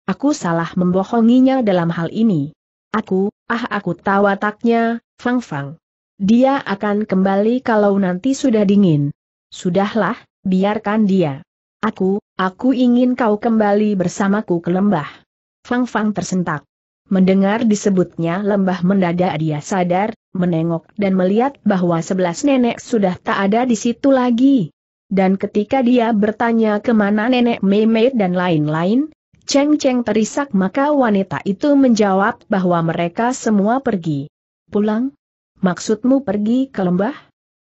Aku salah membohonginya dalam hal ini. Aku, ah aku tahu wataknya, Fang Fang. Dia akan kembali kalau nanti sudah dingin. Sudahlah, biarkan dia. Aku, aku ingin kau kembali bersamaku ke lembah. Fang Fang tersentak. Mendengar disebutnya lembah mendadak dia sadar, menengok dan melihat bahwa sebelas nenek sudah tak ada di situ lagi. Dan ketika dia bertanya kemana nenek Meme dan lain-lain, Cheng Cheng terisak maka wanita itu menjawab bahwa mereka semua pergi. Pulang? Maksudmu pergi ke lembah?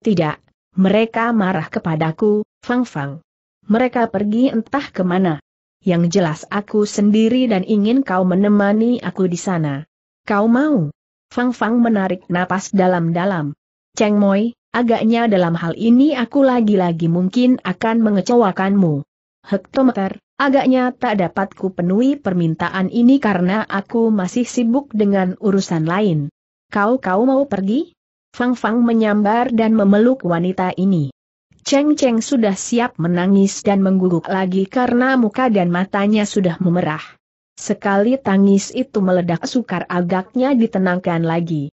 Tidak, mereka marah kepadaku, Fang Fang. Mereka pergi entah kemana yang jelas aku sendiri dan ingin kau menemani aku di sana. Kau mau? Fang Fang menarik napas dalam-dalam. Cheng Moi, agaknya dalam hal ini aku lagi-lagi mungkin akan mengecewakanmu. Hektometer, agaknya tak dapat ku penuhi permintaan ini karena aku masih sibuk dengan urusan lain. Kau-kau mau pergi? Fang Fang menyambar dan memeluk wanita ini. Cheng Cheng sudah siap menangis dan mengguguk lagi karena muka dan matanya sudah memerah. Sekali tangis itu meledak sukar agaknya ditenangkan lagi.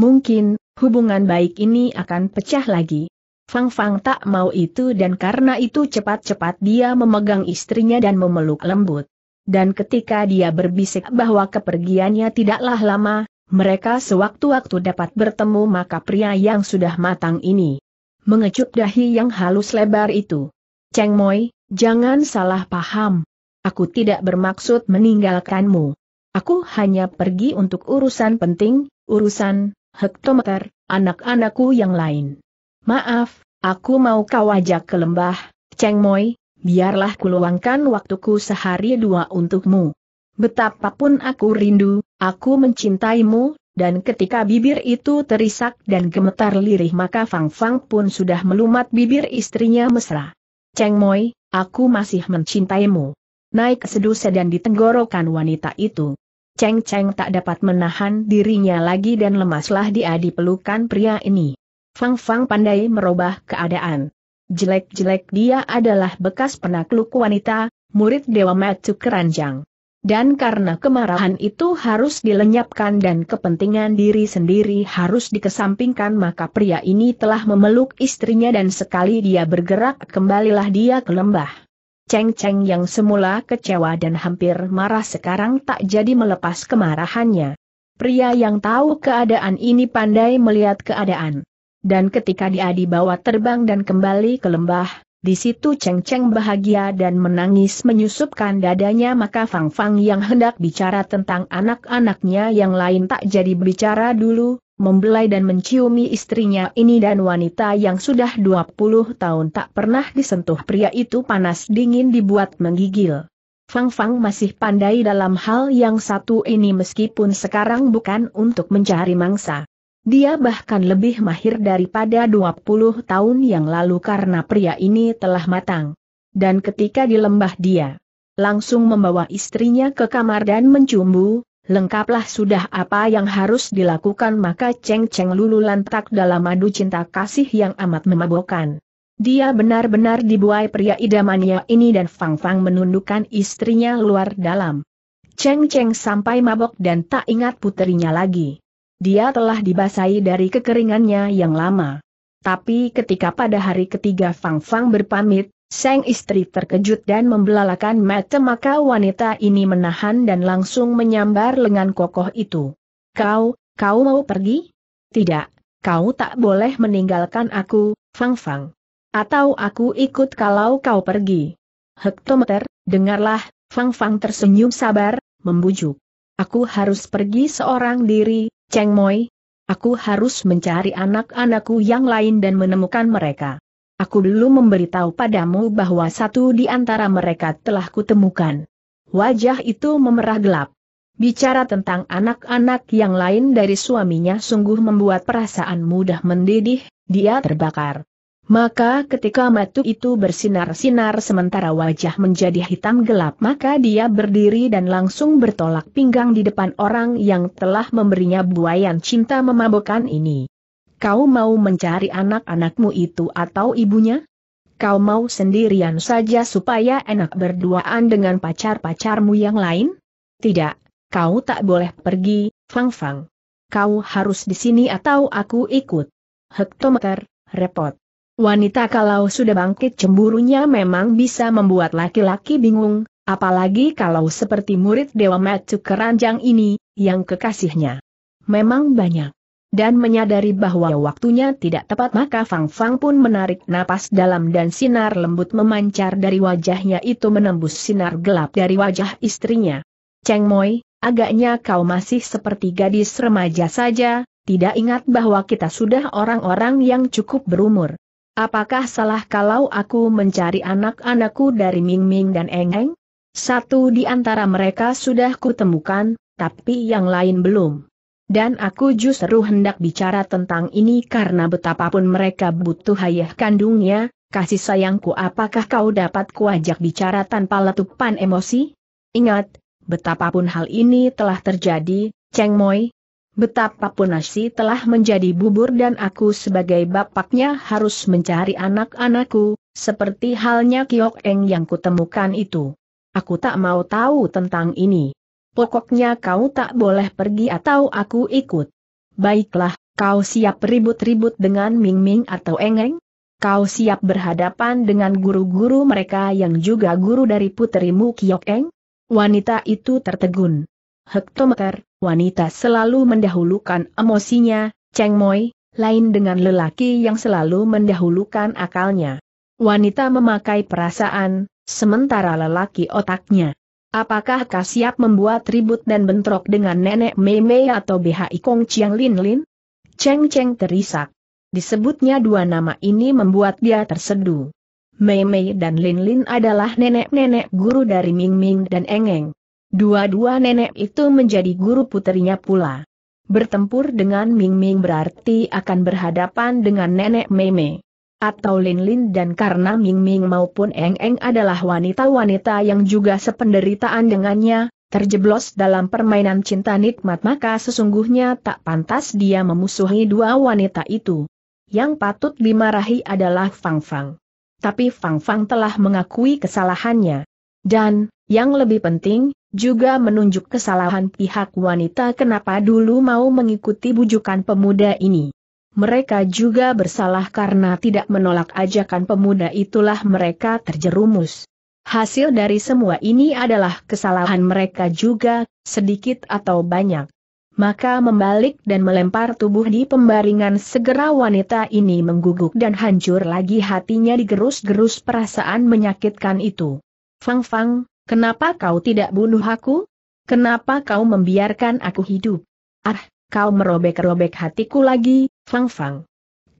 Mungkin, hubungan baik ini akan pecah lagi. Fang Fang tak mau itu dan karena itu cepat-cepat dia memegang istrinya dan memeluk lembut. Dan ketika dia berbisik bahwa kepergiannya tidaklah lama, mereka sewaktu-waktu dapat bertemu maka pria yang sudah matang ini mengecup dahi yang halus lebar itu. Cheng Moi, jangan salah paham. Aku tidak bermaksud meninggalkanmu. Aku hanya pergi untuk urusan penting, urusan hektometer, anak-anakku yang lain. Maaf, aku mau kau ajak ke lembah, Cheng Moi, biarlah kuluangkan waktuku sehari dua untukmu. Betapapun aku rindu, aku mencintaimu, dan ketika bibir itu terisak dan gemetar lirih maka Fang Fang pun sudah melumat bibir istrinya mesra. Cheng Moi, aku masih mencintaimu. Naik sedusa dan ditenggorokan wanita itu. Cheng Cheng tak dapat menahan dirinya lagi dan lemaslah dia di pelukan pria ini. Fang Fang pandai merubah keadaan. Jelek-jelek dia adalah bekas penakluk wanita, murid Dewa Matu Keranjang. Dan karena kemarahan itu harus dilenyapkan dan kepentingan diri sendiri harus dikesampingkan maka pria ini telah memeluk istrinya dan sekali dia bergerak kembalilah dia ke lembah. Ceng Ceng yang semula kecewa dan hampir marah sekarang tak jadi melepas kemarahannya. Pria yang tahu keadaan ini pandai melihat keadaan. Dan ketika dia dibawa terbang dan kembali ke lembah, di situ Cheng Cheng bahagia dan menangis menyusupkan dadanya maka Fang Fang yang hendak bicara tentang anak-anaknya yang lain tak jadi bicara dulu, membelai dan menciumi istrinya ini dan wanita yang sudah 20 tahun tak pernah disentuh pria itu panas dingin dibuat menggigil. Fang Fang masih pandai dalam hal yang satu ini meskipun sekarang bukan untuk mencari mangsa. Dia bahkan lebih mahir daripada 20 tahun yang lalu karena pria ini telah matang. Dan ketika di lembah dia, langsung membawa istrinya ke kamar dan mencumbu, lengkaplah sudah apa yang harus dilakukan maka ceng-ceng lulu lantak dalam madu cinta kasih yang amat memabokkan. Dia benar-benar dibuai pria idamannya ini dan Fang Fang menundukkan istrinya luar dalam. Ceng-ceng sampai mabok dan tak ingat putrinya lagi. Dia telah dibasahi dari kekeringannya yang lama. Tapi ketika pada hari ketiga Fang Fang berpamit, sang istri terkejut dan membelalakan mata maka wanita ini menahan dan langsung menyambar lengan kokoh itu. Kau, kau mau pergi? Tidak, kau tak boleh meninggalkan aku, Fang Fang. Atau aku ikut kalau kau pergi. Hektometer, dengarlah, Fang Fang tersenyum sabar, membujuk. Aku harus pergi seorang diri, Cheng Moi, aku harus mencari anak-anakku yang lain dan menemukan mereka. Aku dulu memberitahu padamu bahwa satu di antara mereka telah kutemukan. Wajah itu memerah gelap. Bicara tentang anak-anak yang lain dari suaminya sungguh membuat perasaan mudah mendidih, dia terbakar. Maka ketika matu itu bersinar-sinar sementara wajah menjadi hitam gelap maka dia berdiri dan langsung bertolak pinggang di depan orang yang telah memberinya buayan cinta memabukkan ini. Kau mau mencari anak-anakmu itu atau ibunya? Kau mau sendirian saja supaya enak berduaan dengan pacar-pacarmu yang lain? Tidak, kau tak boleh pergi, Fang Fang. Kau harus di sini atau aku ikut. Hektometer, repot. Wanita kalau sudah bangkit cemburunya memang bisa membuat laki-laki bingung, apalagi kalau seperti murid Dewa Matsu Keranjang ini, yang kekasihnya memang banyak. Dan menyadari bahwa waktunya tidak tepat maka Fang Fang pun menarik napas dalam dan sinar lembut memancar dari wajahnya itu menembus sinar gelap dari wajah istrinya. Cheng Moi, agaknya kau masih seperti gadis remaja saja, tidak ingat bahwa kita sudah orang-orang yang cukup berumur. Apakah salah kalau aku mencari anak-anakku dari Ming Ming dan Eng Eng? Satu di antara mereka sudah kutemukan, tapi yang lain belum. Dan aku justru hendak bicara tentang ini karena betapapun mereka butuh ayah kandungnya, kasih sayangku apakah kau dapat kuajak bicara tanpa letupan emosi? Ingat, betapapun hal ini telah terjadi, Cheng Moi, Betapapun Nasi telah menjadi bubur dan aku sebagai bapaknya harus mencari anak-anakku, seperti halnya Kiok Eng yang kutemukan itu. Aku tak mau tahu tentang ini. Pokoknya kau tak boleh pergi atau aku ikut. Baiklah, kau siap ribut-ribut dengan Ming Ming atau Eng Eng? Kau siap berhadapan dengan guru-guru mereka yang juga guru dari puterimu Kiok Eng? Wanita itu tertegun hektometer, wanita selalu mendahulukan emosinya, Cheng Moi, lain dengan lelaki yang selalu mendahulukan akalnya. Wanita memakai perasaan, sementara lelaki otaknya. Apakah kau siap membuat ribut dan bentrok dengan nenek Mei Mei atau BHI Kong Chiang Lin Lin? Cheng Cheng terisak. Disebutnya dua nama ini membuat dia terseduh. Mei Mei dan Lin Lin adalah nenek-nenek guru dari Ming Ming dan Eng Eng. Dua-dua nenek itu menjadi guru puterinya pula. Bertempur dengan Ming Ming berarti akan berhadapan dengan nenek Meme. Atau Lin Lin dan karena Ming Ming maupun Eng Eng adalah wanita-wanita yang juga sependeritaan dengannya, terjeblos dalam permainan cinta nikmat maka sesungguhnya tak pantas dia memusuhi dua wanita itu. Yang patut dimarahi adalah Fang Fang. Tapi Fang Fang telah mengakui kesalahannya. Dan, yang lebih penting, juga menunjuk kesalahan pihak wanita kenapa dulu mau mengikuti bujukan pemuda ini. Mereka juga bersalah karena tidak menolak ajakan pemuda itulah mereka terjerumus. Hasil dari semua ini adalah kesalahan mereka juga, sedikit atau banyak. Maka membalik dan melempar tubuh di pembaringan segera wanita ini mengguguk dan hancur lagi hatinya digerus-gerus perasaan menyakitkan itu. Fang Fang, Kenapa kau tidak bunuh aku? Kenapa kau membiarkan aku hidup? Ah, kau merobek-robek hatiku lagi, Fang Fang.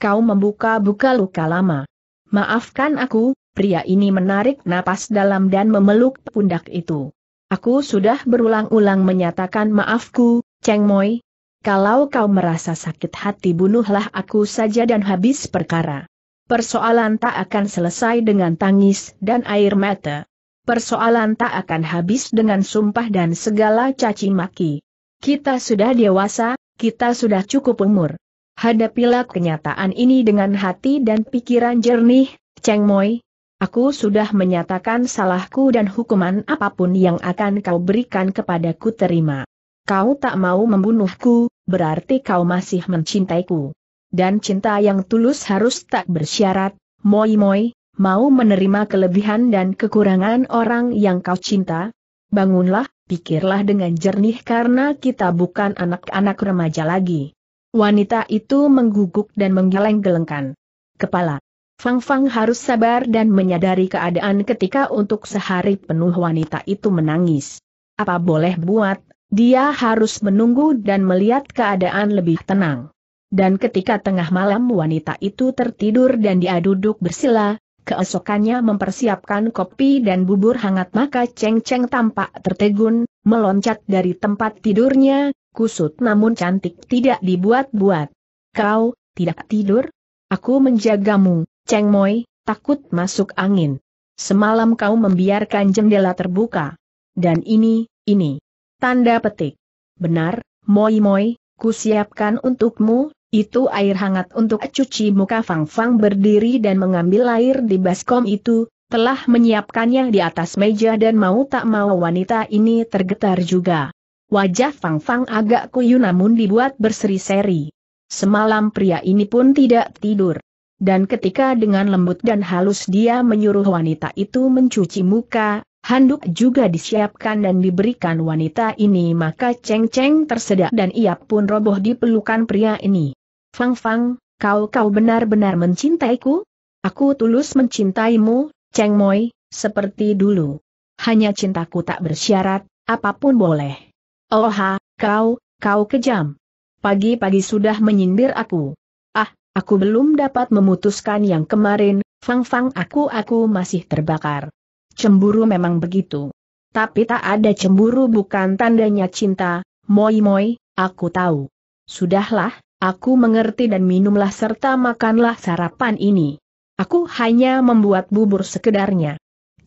Kau membuka-buka luka lama. Maafkan aku, pria ini menarik napas dalam dan memeluk pundak itu. Aku sudah berulang-ulang menyatakan maafku, Cheng Moi. Kalau kau merasa sakit hati bunuhlah aku saja dan habis perkara. Persoalan tak akan selesai dengan tangis dan air mata persoalan tak akan habis dengan sumpah dan segala caci maki. Kita sudah dewasa, kita sudah cukup umur. Hadapilah kenyataan ini dengan hati dan pikiran jernih, Cheng Moi. Aku sudah menyatakan salahku dan hukuman apapun yang akan kau berikan kepadaku terima. Kau tak mau membunuhku, berarti kau masih mencintaiku. Dan cinta yang tulus harus tak bersyarat, Moi Moi, mau menerima kelebihan dan kekurangan orang yang kau cinta? Bangunlah, pikirlah dengan jernih karena kita bukan anak-anak remaja lagi. Wanita itu mengguguk dan menggeleng-gelengkan kepala. Fang Fang harus sabar dan menyadari keadaan ketika untuk sehari penuh wanita itu menangis. Apa boleh buat, dia harus menunggu dan melihat keadaan lebih tenang. Dan ketika tengah malam wanita itu tertidur dan dia duduk bersila, keesokannya mempersiapkan kopi dan bubur hangat maka Cheng Cheng tampak tertegun, meloncat dari tempat tidurnya, kusut namun cantik tidak dibuat-buat. Kau, tidak tidur? Aku menjagamu, Cheng Moi, takut masuk angin. Semalam kau membiarkan jendela terbuka. Dan ini, ini. Tanda petik. Benar, Moi Moi, kusiapkan untukmu, itu air hangat untuk cuci muka Fang Fang berdiri dan mengambil air di baskom itu, telah menyiapkannya di atas meja dan mau tak mau wanita ini tergetar juga. Wajah Fang Fang agak kuyu namun dibuat berseri-seri. Semalam pria ini pun tidak tidur. Dan ketika dengan lembut dan halus dia menyuruh wanita itu mencuci muka, handuk juga disiapkan dan diberikan wanita ini maka Ceng Ceng tersedak dan ia pun roboh di pelukan pria ini. Fang Fang, kau kau benar-benar mencintaiku? Aku tulus mencintaimu, Cheng Moi, seperti dulu. Hanya cintaku tak bersyarat, apapun boleh. Oh ha, kau, kau kejam. Pagi-pagi sudah menyindir aku. Ah, aku belum dapat memutuskan yang kemarin, Fang Fang aku-aku masih terbakar. Cemburu memang begitu. Tapi tak ada cemburu bukan tandanya cinta, Moi Moi, aku tahu. Sudahlah, Aku mengerti dan minumlah serta makanlah sarapan ini. Aku hanya membuat bubur sekedarnya.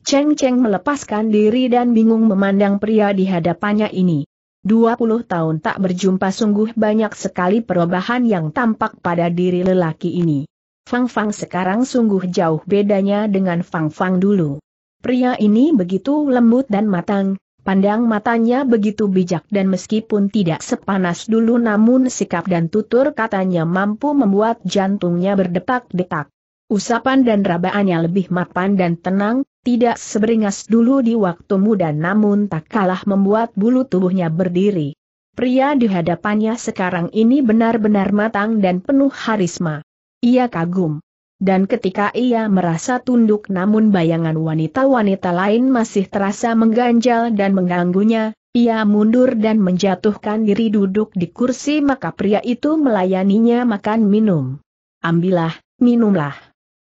Cheng Cheng melepaskan diri dan bingung memandang pria di hadapannya ini. 20 tahun tak berjumpa sungguh banyak sekali perubahan yang tampak pada diri lelaki ini. Fang Fang sekarang sungguh jauh bedanya dengan Fang Fang dulu. Pria ini begitu lembut dan matang, Pandang matanya begitu bijak dan meskipun tidak sepanas dulu namun sikap dan tutur katanya mampu membuat jantungnya berdetak-detak. Usapan dan rabaannya lebih mapan dan tenang, tidak seberingas dulu di waktu muda namun tak kalah membuat bulu tubuhnya berdiri. Pria di hadapannya sekarang ini benar-benar matang dan penuh harisma. Ia kagum. Dan ketika ia merasa tunduk namun bayangan wanita-wanita lain masih terasa mengganjal dan mengganggunya, ia mundur dan menjatuhkan diri duduk di kursi maka pria itu melayaninya makan minum. Ambillah, minumlah.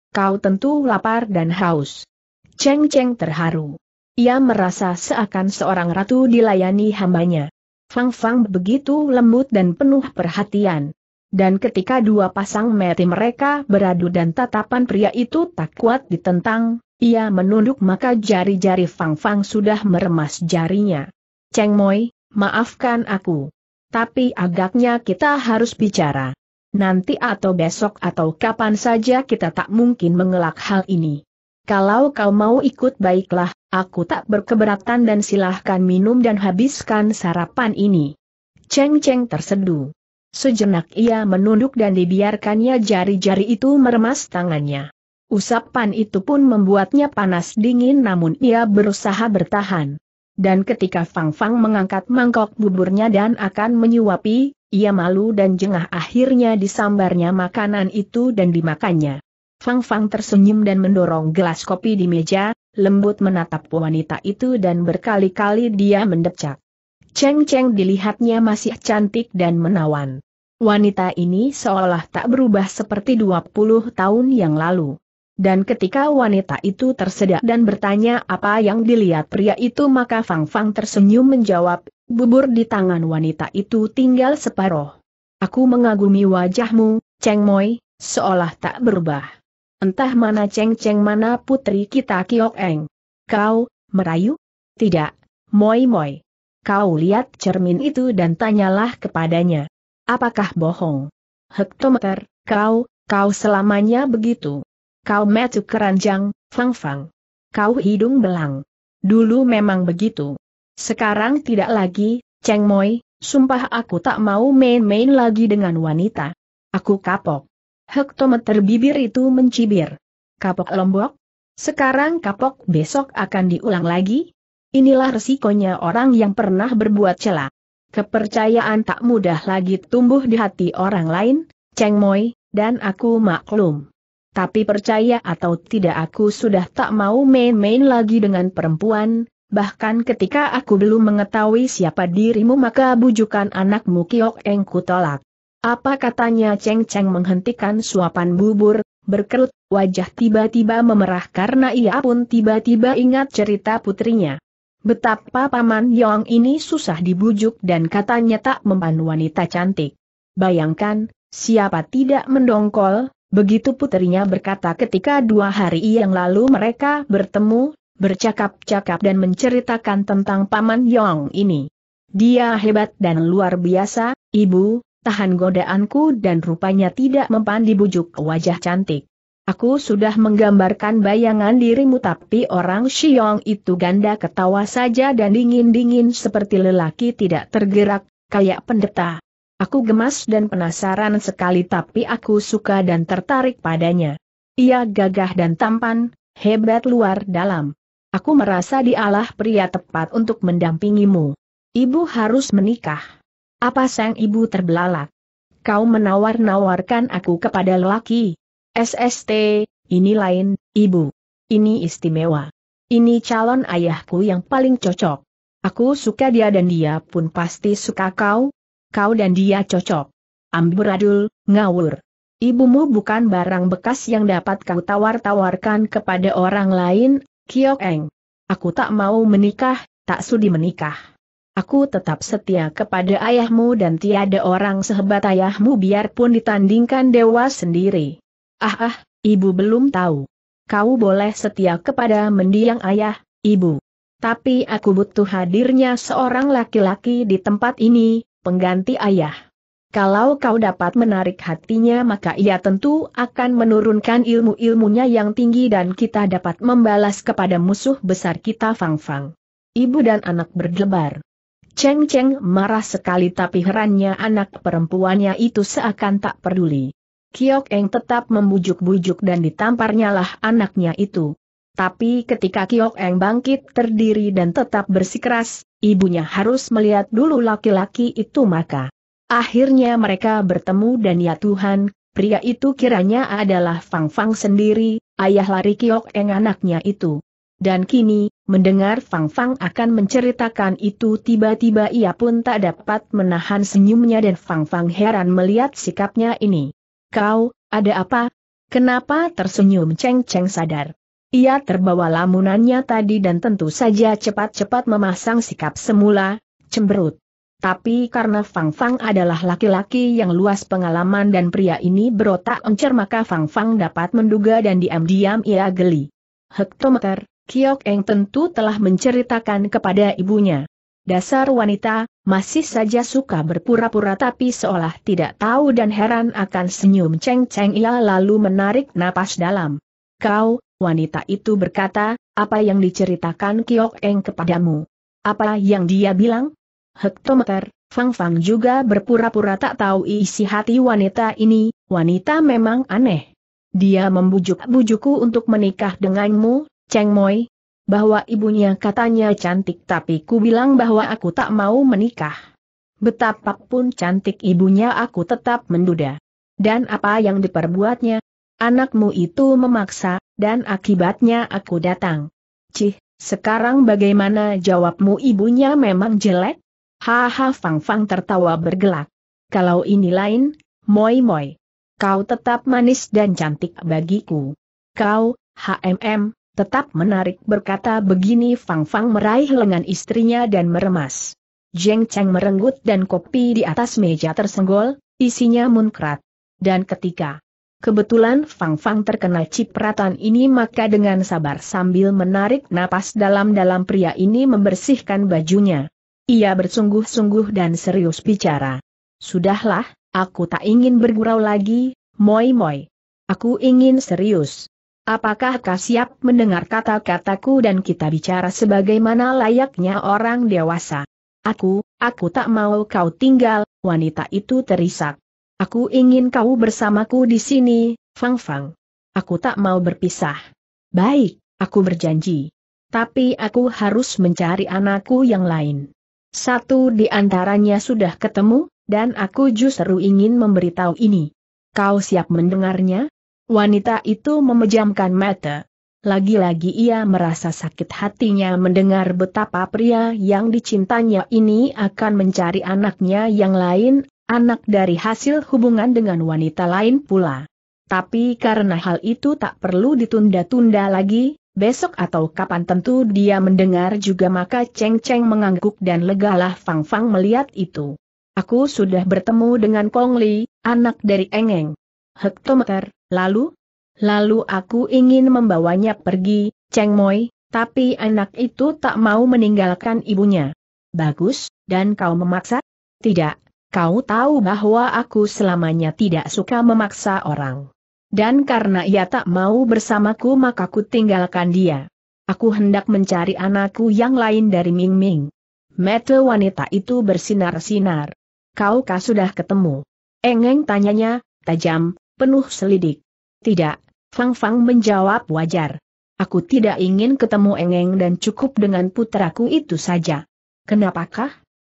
Kau tentu lapar dan haus. Cheng Cheng terharu. Ia merasa seakan seorang ratu dilayani hambanya. Fang Fang begitu lembut dan penuh perhatian. Dan ketika dua pasang mati mereka beradu dan tatapan pria itu tak kuat ditentang, ia menunduk maka jari-jari Fang Fang sudah meremas jarinya. Cheng Moi, maafkan aku. Tapi agaknya kita harus bicara. Nanti atau besok atau kapan saja kita tak mungkin mengelak hal ini. Kalau kau mau ikut baiklah, aku tak berkeberatan dan silahkan minum dan habiskan sarapan ini. Cheng Cheng terseduh. Sejenak ia menunduk dan dibiarkannya jari-jari itu meremas tangannya. Usapan itu pun membuatnya panas dingin namun ia berusaha bertahan. Dan ketika Fang Fang mengangkat mangkok buburnya dan akan menyuapi, ia malu dan jengah akhirnya disambarnya makanan itu dan dimakannya. Fang Fang tersenyum dan mendorong gelas kopi di meja, lembut menatap wanita itu dan berkali-kali dia mendecak. Cheng Cheng dilihatnya masih cantik dan menawan. Wanita ini seolah tak berubah seperti 20 tahun yang lalu. Dan ketika wanita itu tersedak dan bertanya apa yang dilihat pria itu maka Fang Fang tersenyum menjawab, bubur di tangan wanita itu tinggal separoh. Aku mengagumi wajahmu, Cheng Moi, seolah tak berubah. Entah mana Cheng Cheng mana putri kita Kiok Eng. Kau, merayu? Tidak, Moi Moi. Kau lihat cermin itu dan tanyalah kepadanya. Apakah bohong? Hektometer, kau, kau selamanya begitu. Kau metu keranjang, fang-fang. Kau hidung belang. Dulu memang begitu. Sekarang tidak lagi, Cheng Moi, sumpah aku tak mau main-main lagi dengan wanita. Aku kapok. Hektometer bibir itu mencibir. Kapok lombok? Sekarang kapok besok akan diulang lagi? Inilah resikonya orang yang pernah berbuat celah. Kepercayaan tak mudah lagi tumbuh di hati orang lain, Cheng Moi, dan aku maklum. Tapi percaya atau tidak aku sudah tak mau main-main lagi dengan perempuan, bahkan ketika aku belum mengetahui siapa dirimu maka bujukan anakmu Kiok Eng tolak. Apa katanya Cheng Cheng menghentikan suapan bubur, berkerut, wajah tiba-tiba memerah karena ia pun tiba-tiba ingat cerita putrinya. Betapa Paman Yong ini susah dibujuk dan katanya tak mempan wanita cantik. Bayangkan, siapa tidak mendongkol, begitu putrinya berkata ketika dua hari yang lalu mereka bertemu, bercakap-cakap dan menceritakan tentang Paman Yong ini. Dia hebat dan luar biasa, ibu, tahan godaanku dan rupanya tidak mempan dibujuk wajah cantik. Aku sudah menggambarkan bayangan dirimu tapi orang Xiong itu ganda ketawa saja dan dingin-dingin seperti lelaki tidak tergerak, kayak pendeta. Aku gemas dan penasaran sekali tapi aku suka dan tertarik padanya. Ia gagah dan tampan, hebat luar dalam. Aku merasa dialah pria tepat untuk mendampingimu. Ibu harus menikah. Apa sang ibu terbelalak? Kau menawar-nawarkan aku kepada lelaki. SST, ini lain, ibu. Ini istimewa. Ini calon ayahku yang paling cocok. Aku suka dia dan dia pun pasti suka kau. Kau dan dia cocok. Amburadul, ngawur. Ibumu bukan barang bekas yang dapat kau tawar-tawarkan kepada orang lain, Kiok Eng. Aku tak mau menikah, tak sudi menikah. Aku tetap setia kepada ayahmu dan tiada orang sehebat ayahmu biarpun ditandingkan dewa sendiri. Ah ah, ibu belum tahu. Kau boleh setia kepada mendiang ayah, ibu. Tapi aku butuh hadirnya seorang laki-laki di tempat ini, pengganti ayah. Kalau kau dapat menarik hatinya maka ia tentu akan menurunkan ilmu-ilmunya yang tinggi dan kita dapat membalas kepada musuh besar kita Fang Fang. Ibu dan anak berdebar. Cheng Cheng marah sekali tapi herannya anak perempuannya itu seakan tak peduli. Kiok Eng tetap membujuk-bujuk dan ditamparnya lah anaknya itu. Tapi ketika Kiok Eng bangkit terdiri dan tetap bersikeras, ibunya harus melihat dulu laki-laki itu maka. Akhirnya mereka bertemu dan ya Tuhan, pria itu kiranya adalah Fang Fang sendiri, ayah lari Kiok Eng anaknya itu. Dan kini, mendengar Fang Fang akan menceritakan itu tiba-tiba ia pun tak dapat menahan senyumnya dan Fang Fang heran melihat sikapnya ini. Kau, ada apa? Kenapa tersenyum ceng-ceng sadar? Ia terbawa lamunannya tadi dan tentu saja cepat-cepat memasang sikap semula, cemberut. Tapi karena Fang Fang adalah laki-laki yang luas pengalaman dan pria ini berotak encer maka Fang Fang dapat menduga dan diam-diam ia geli. Hektometer, Kiok Eng tentu telah menceritakan kepada ibunya. Dasar wanita, masih saja suka berpura-pura tapi seolah tidak tahu dan heran akan senyum ceng-ceng ia lalu menarik napas dalam. Kau, wanita itu berkata, apa yang diceritakan Kiok Eng kepadamu? Apa yang dia bilang? Hektometer, Fang Fang juga berpura-pura tak tahu isi hati wanita ini, wanita memang aneh. Dia membujuk bujukku untuk menikah denganmu, Cheng Moi, bahwa ibunya katanya cantik tapi ku bilang bahwa aku tak mau menikah. Betapapun cantik ibunya aku tetap menduda. Dan apa yang diperbuatnya? Anakmu itu memaksa, dan akibatnya aku datang. Cih, sekarang bagaimana jawabmu ibunya memang jelek? Haha Fang Fang tertawa bergelak. Kalau ini lain, moi moi. Kau tetap manis dan cantik bagiku. Kau, HMM, Tetap menarik berkata begini Fang Fang meraih lengan istrinya dan meremas. Jeng Cheng merenggut dan kopi di atas meja tersenggol, isinya munkrat. Dan ketika Kebetulan Fang Fang terkena cipratan ini maka dengan sabar sambil menarik napas dalam-dalam pria ini membersihkan bajunya. Ia bersungguh-sungguh dan serius bicara. Sudahlah, aku tak ingin bergurau lagi, moi moi. Aku ingin serius. Apakah kau siap mendengar kata-kataku dan kita bicara sebagaimana layaknya orang dewasa? Aku, aku tak mau kau tinggal, wanita itu terisak. Aku ingin kau bersamaku di sini, Fang Fang. Aku tak mau berpisah. Baik, aku berjanji. Tapi aku harus mencari anakku yang lain. Satu di antaranya sudah ketemu, dan aku justru ingin memberitahu ini. Kau siap mendengarnya? Wanita itu memejamkan mata. Lagi-lagi ia merasa sakit hatinya mendengar betapa pria yang dicintanya ini akan mencari anaknya yang lain, anak dari hasil hubungan dengan wanita lain pula. Tapi karena hal itu tak perlu ditunda-tunda lagi, besok atau kapan tentu dia mendengar juga maka Cheng Cheng mengangguk dan legalah Fang Fang melihat itu. Aku sudah bertemu dengan Kong Li, anak dari Engeng hektometer, lalu? Lalu aku ingin membawanya pergi, Cheng Moi, tapi anak itu tak mau meninggalkan ibunya. Bagus, dan kau memaksa? Tidak, kau tahu bahwa aku selamanya tidak suka memaksa orang. Dan karena ia tak mau bersamaku maka ku tinggalkan dia. Aku hendak mencari anakku yang lain dari Ming Ming. Mata wanita itu bersinar-sinar. Kau Kaukah sudah ketemu? Engeng tanyanya, tajam, penuh selidik. Tidak, Fang Fang menjawab wajar. Aku tidak ingin ketemu Engeng dan cukup dengan putraku itu saja. Kenapakah?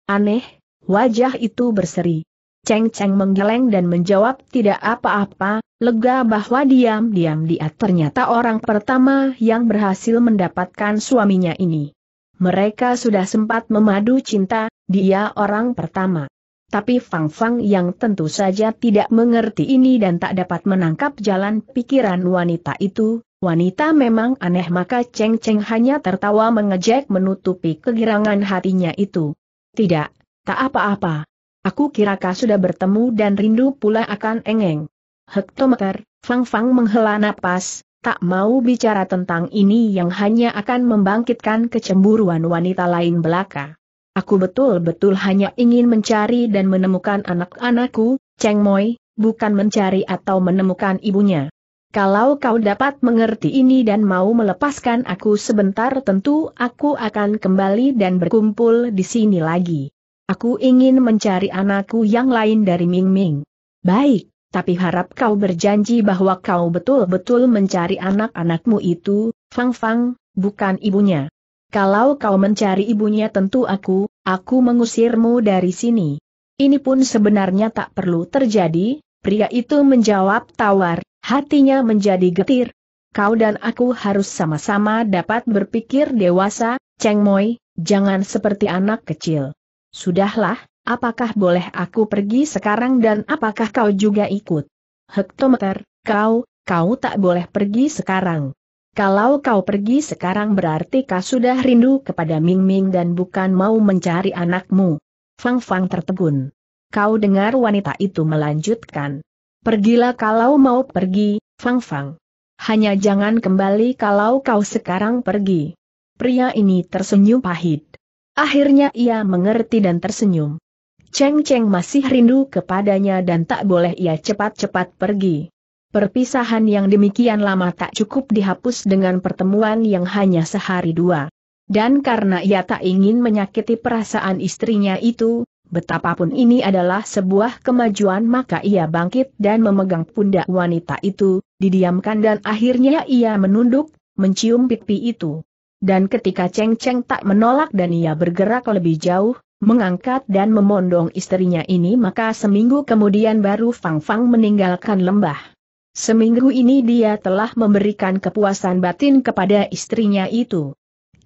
Aneh, wajah itu berseri. Ceng Ceng menggeleng dan menjawab tidak apa-apa, lega bahwa diam-diam dia ternyata orang pertama yang berhasil mendapatkan suaminya ini. Mereka sudah sempat memadu cinta, dia orang pertama. Tapi Fang Fang yang tentu saja tidak mengerti ini dan tak dapat menangkap jalan pikiran wanita itu, wanita memang aneh maka Cheng Cheng hanya tertawa mengejek menutupi kegirangan hatinya itu. Tidak, tak apa-apa. Aku kira kau sudah bertemu dan rindu pula akan engeng. Hektometer, Fang Fang menghela napas, tak mau bicara tentang ini yang hanya akan membangkitkan kecemburuan wanita lain belaka. Aku betul-betul hanya ingin mencari dan menemukan anak-anakku, Cheng Moi, bukan mencari atau menemukan ibunya. Kalau kau dapat mengerti ini dan mau melepaskan aku sebentar tentu aku akan kembali dan berkumpul di sini lagi. Aku ingin mencari anakku yang lain dari Ming Ming. Baik, tapi harap kau berjanji bahwa kau betul-betul mencari anak-anakmu itu, Fang Fang, bukan ibunya. Kalau kau mencari ibunya tentu aku, aku mengusirmu dari sini. Ini pun sebenarnya tak perlu terjadi, pria itu menjawab tawar, hatinya menjadi getir. Kau dan aku harus sama-sama dapat berpikir dewasa, Cheng Moi, jangan seperti anak kecil. Sudahlah, apakah boleh aku pergi sekarang dan apakah kau juga ikut? Hektometer, kau, kau tak boleh pergi sekarang. Kalau kau pergi sekarang berarti kau sudah rindu kepada Ming Ming dan bukan mau mencari anakmu. Fang Fang tertegun. Kau dengar wanita itu melanjutkan. Pergilah kalau mau pergi, Fang Fang. Hanya jangan kembali kalau kau sekarang pergi. Pria ini tersenyum pahit. Akhirnya ia mengerti dan tersenyum. Cheng Cheng masih rindu kepadanya dan tak boleh ia cepat-cepat pergi. Perpisahan yang demikian lama tak cukup dihapus dengan pertemuan yang hanya sehari dua. Dan karena ia tak ingin menyakiti perasaan istrinya itu, betapapun ini adalah sebuah kemajuan maka ia bangkit dan memegang pundak wanita itu, didiamkan dan akhirnya ia menunduk, mencium pipi itu. Dan ketika Cheng Cheng tak menolak dan ia bergerak lebih jauh, mengangkat dan memondong istrinya ini maka seminggu kemudian baru Fang Fang meninggalkan lembah. Seminggu ini dia telah memberikan kepuasan batin kepada istrinya itu.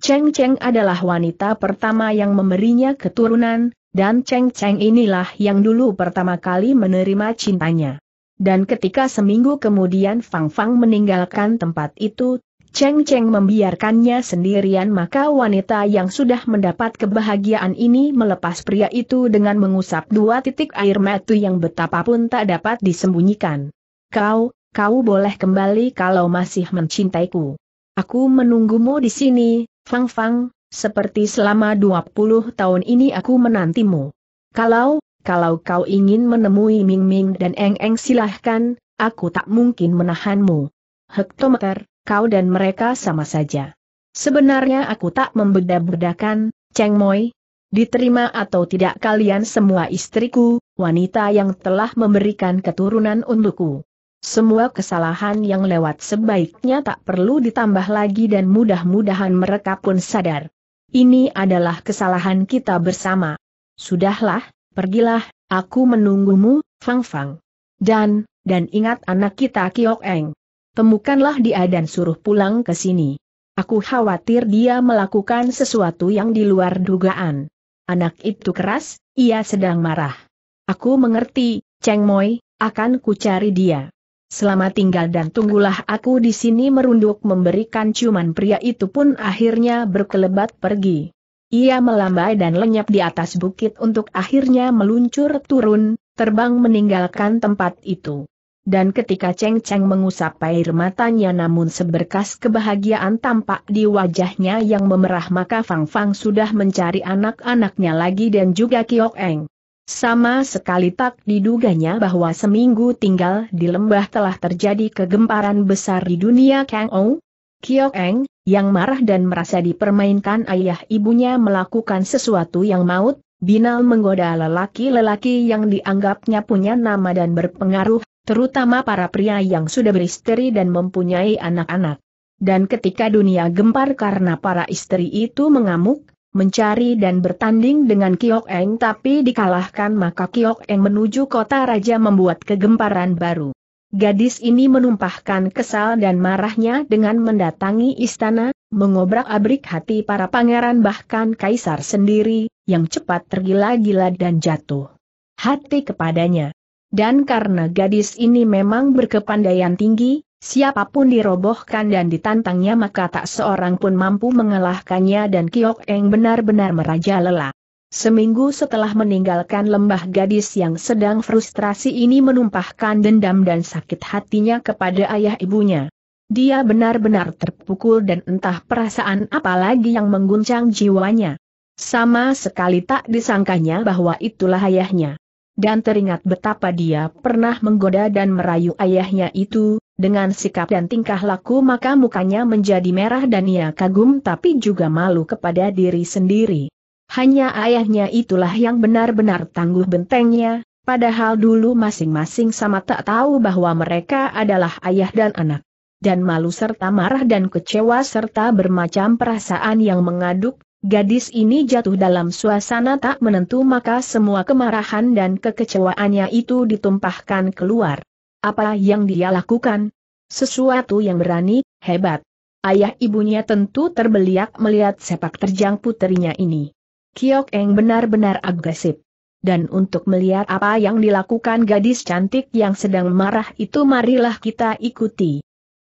Cheng Cheng adalah wanita pertama yang memberinya keturunan, dan Cheng Cheng inilah yang dulu pertama kali menerima cintanya. Dan ketika seminggu kemudian Fang Fang meninggalkan tempat itu, Cheng Cheng membiarkannya sendirian maka wanita yang sudah mendapat kebahagiaan ini melepas pria itu dengan mengusap dua titik air mata yang betapapun tak dapat disembunyikan. Kau, kau boleh kembali kalau masih mencintaiku. Aku menunggumu di sini, Fang Fang, seperti selama 20 tahun ini aku menantimu. Kalau, kalau kau ingin menemui Ming Ming dan Eng Eng silahkan, aku tak mungkin menahanmu. Hektometer, kau dan mereka sama saja. Sebenarnya aku tak membeda-bedakan, Cheng Moi. Diterima atau tidak kalian semua istriku, wanita yang telah memberikan keturunan untukku. Semua kesalahan yang lewat sebaiknya tak perlu ditambah lagi dan mudah-mudahan mereka pun sadar. Ini adalah kesalahan kita bersama. Sudahlah, pergilah, aku menunggumu, Fang Fang. Dan, dan ingat anak kita Kiok Eng. Temukanlah dia dan suruh pulang ke sini. Aku khawatir dia melakukan sesuatu yang di luar dugaan. Anak itu keras, ia sedang marah. Aku mengerti, Cheng Moi, akan kucari dia. Selama tinggal dan tunggulah aku di sini merunduk memberikan ciuman pria itu pun akhirnya berkelebat pergi. Ia melambai dan lenyap di atas bukit untuk akhirnya meluncur turun, terbang meninggalkan tempat itu. Dan ketika Cheng Cheng mengusap air matanya namun seberkas kebahagiaan tampak di wajahnya yang memerah maka Fang Fang sudah mencari anak-anaknya lagi dan juga Kiok Eng. Sama sekali tak diduganya bahwa seminggu tinggal di lembah telah terjadi kegemparan besar di dunia Kang Ou. Kiok Eng, yang marah dan merasa dipermainkan ayah ibunya melakukan sesuatu yang maut, Binal menggoda lelaki-lelaki yang dianggapnya punya nama dan berpengaruh, terutama para pria yang sudah beristri dan mempunyai anak-anak. Dan ketika dunia gempar karena para istri itu mengamuk, mencari dan bertanding dengan Kiok Eng tapi dikalahkan maka Kiok Eng menuju kota raja membuat kegemparan baru. Gadis ini menumpahkan kesal dan marahnya dengan mendatangi istana, mengobrak-abrik hati para pangeran bahkan kaisar sendiri, yang cepat tergila-gila dan jatuh hati kepadanya. Dan karena gadis ini memang berkepandaian tinggi, Siapapun dirobohkan dan ditantangnya maka tak seorang pun mampu mengalahkannya dan Kiok Eng benar-benar merajalela. Seminggu setelah meninggalkan lembah gadis yang sedang frustrasi ini menumpahkan dendam dan sakit hatinya kepada ayah ibunya. Dia benar-benar terpukul dan entah perasaan apa lagi yang mengguncang jiwanya. Sama sekali tak disangkanya bahwa itulah ayahnya. Dan teringat betapa dia pernah menggoda dan merayu ayahnya itu, dengan sikap dan tingkah laku maka mukanya menjadi merah dan ia kagum tapi juga malu kepada diri sendiri. Hanya ayahnya itulah yang benar-benar tangguh bentengnya, padahal dulu masing-masing sama tak tahu bahwa mereka adalah ayah dan anak. Dan malu serta marah dan kecewa serta bermacam perasaan yang mengaduk, Gadis ini jatuh dalam suasana tak menentu maka semua kemarahan dan kekecewaannya itu ditumpahkan keluar. Apa yang dia lakukan? Sesuatu yang berani, hebat. Ayah ibunya tentu terbeliak melihat sepak terjang putrinya ini. Kiok Eng benar-benar agresif. Dan untuk melihat apa yang dilakukan gadis cantik yang sedang marah itu marilah kita ikuti.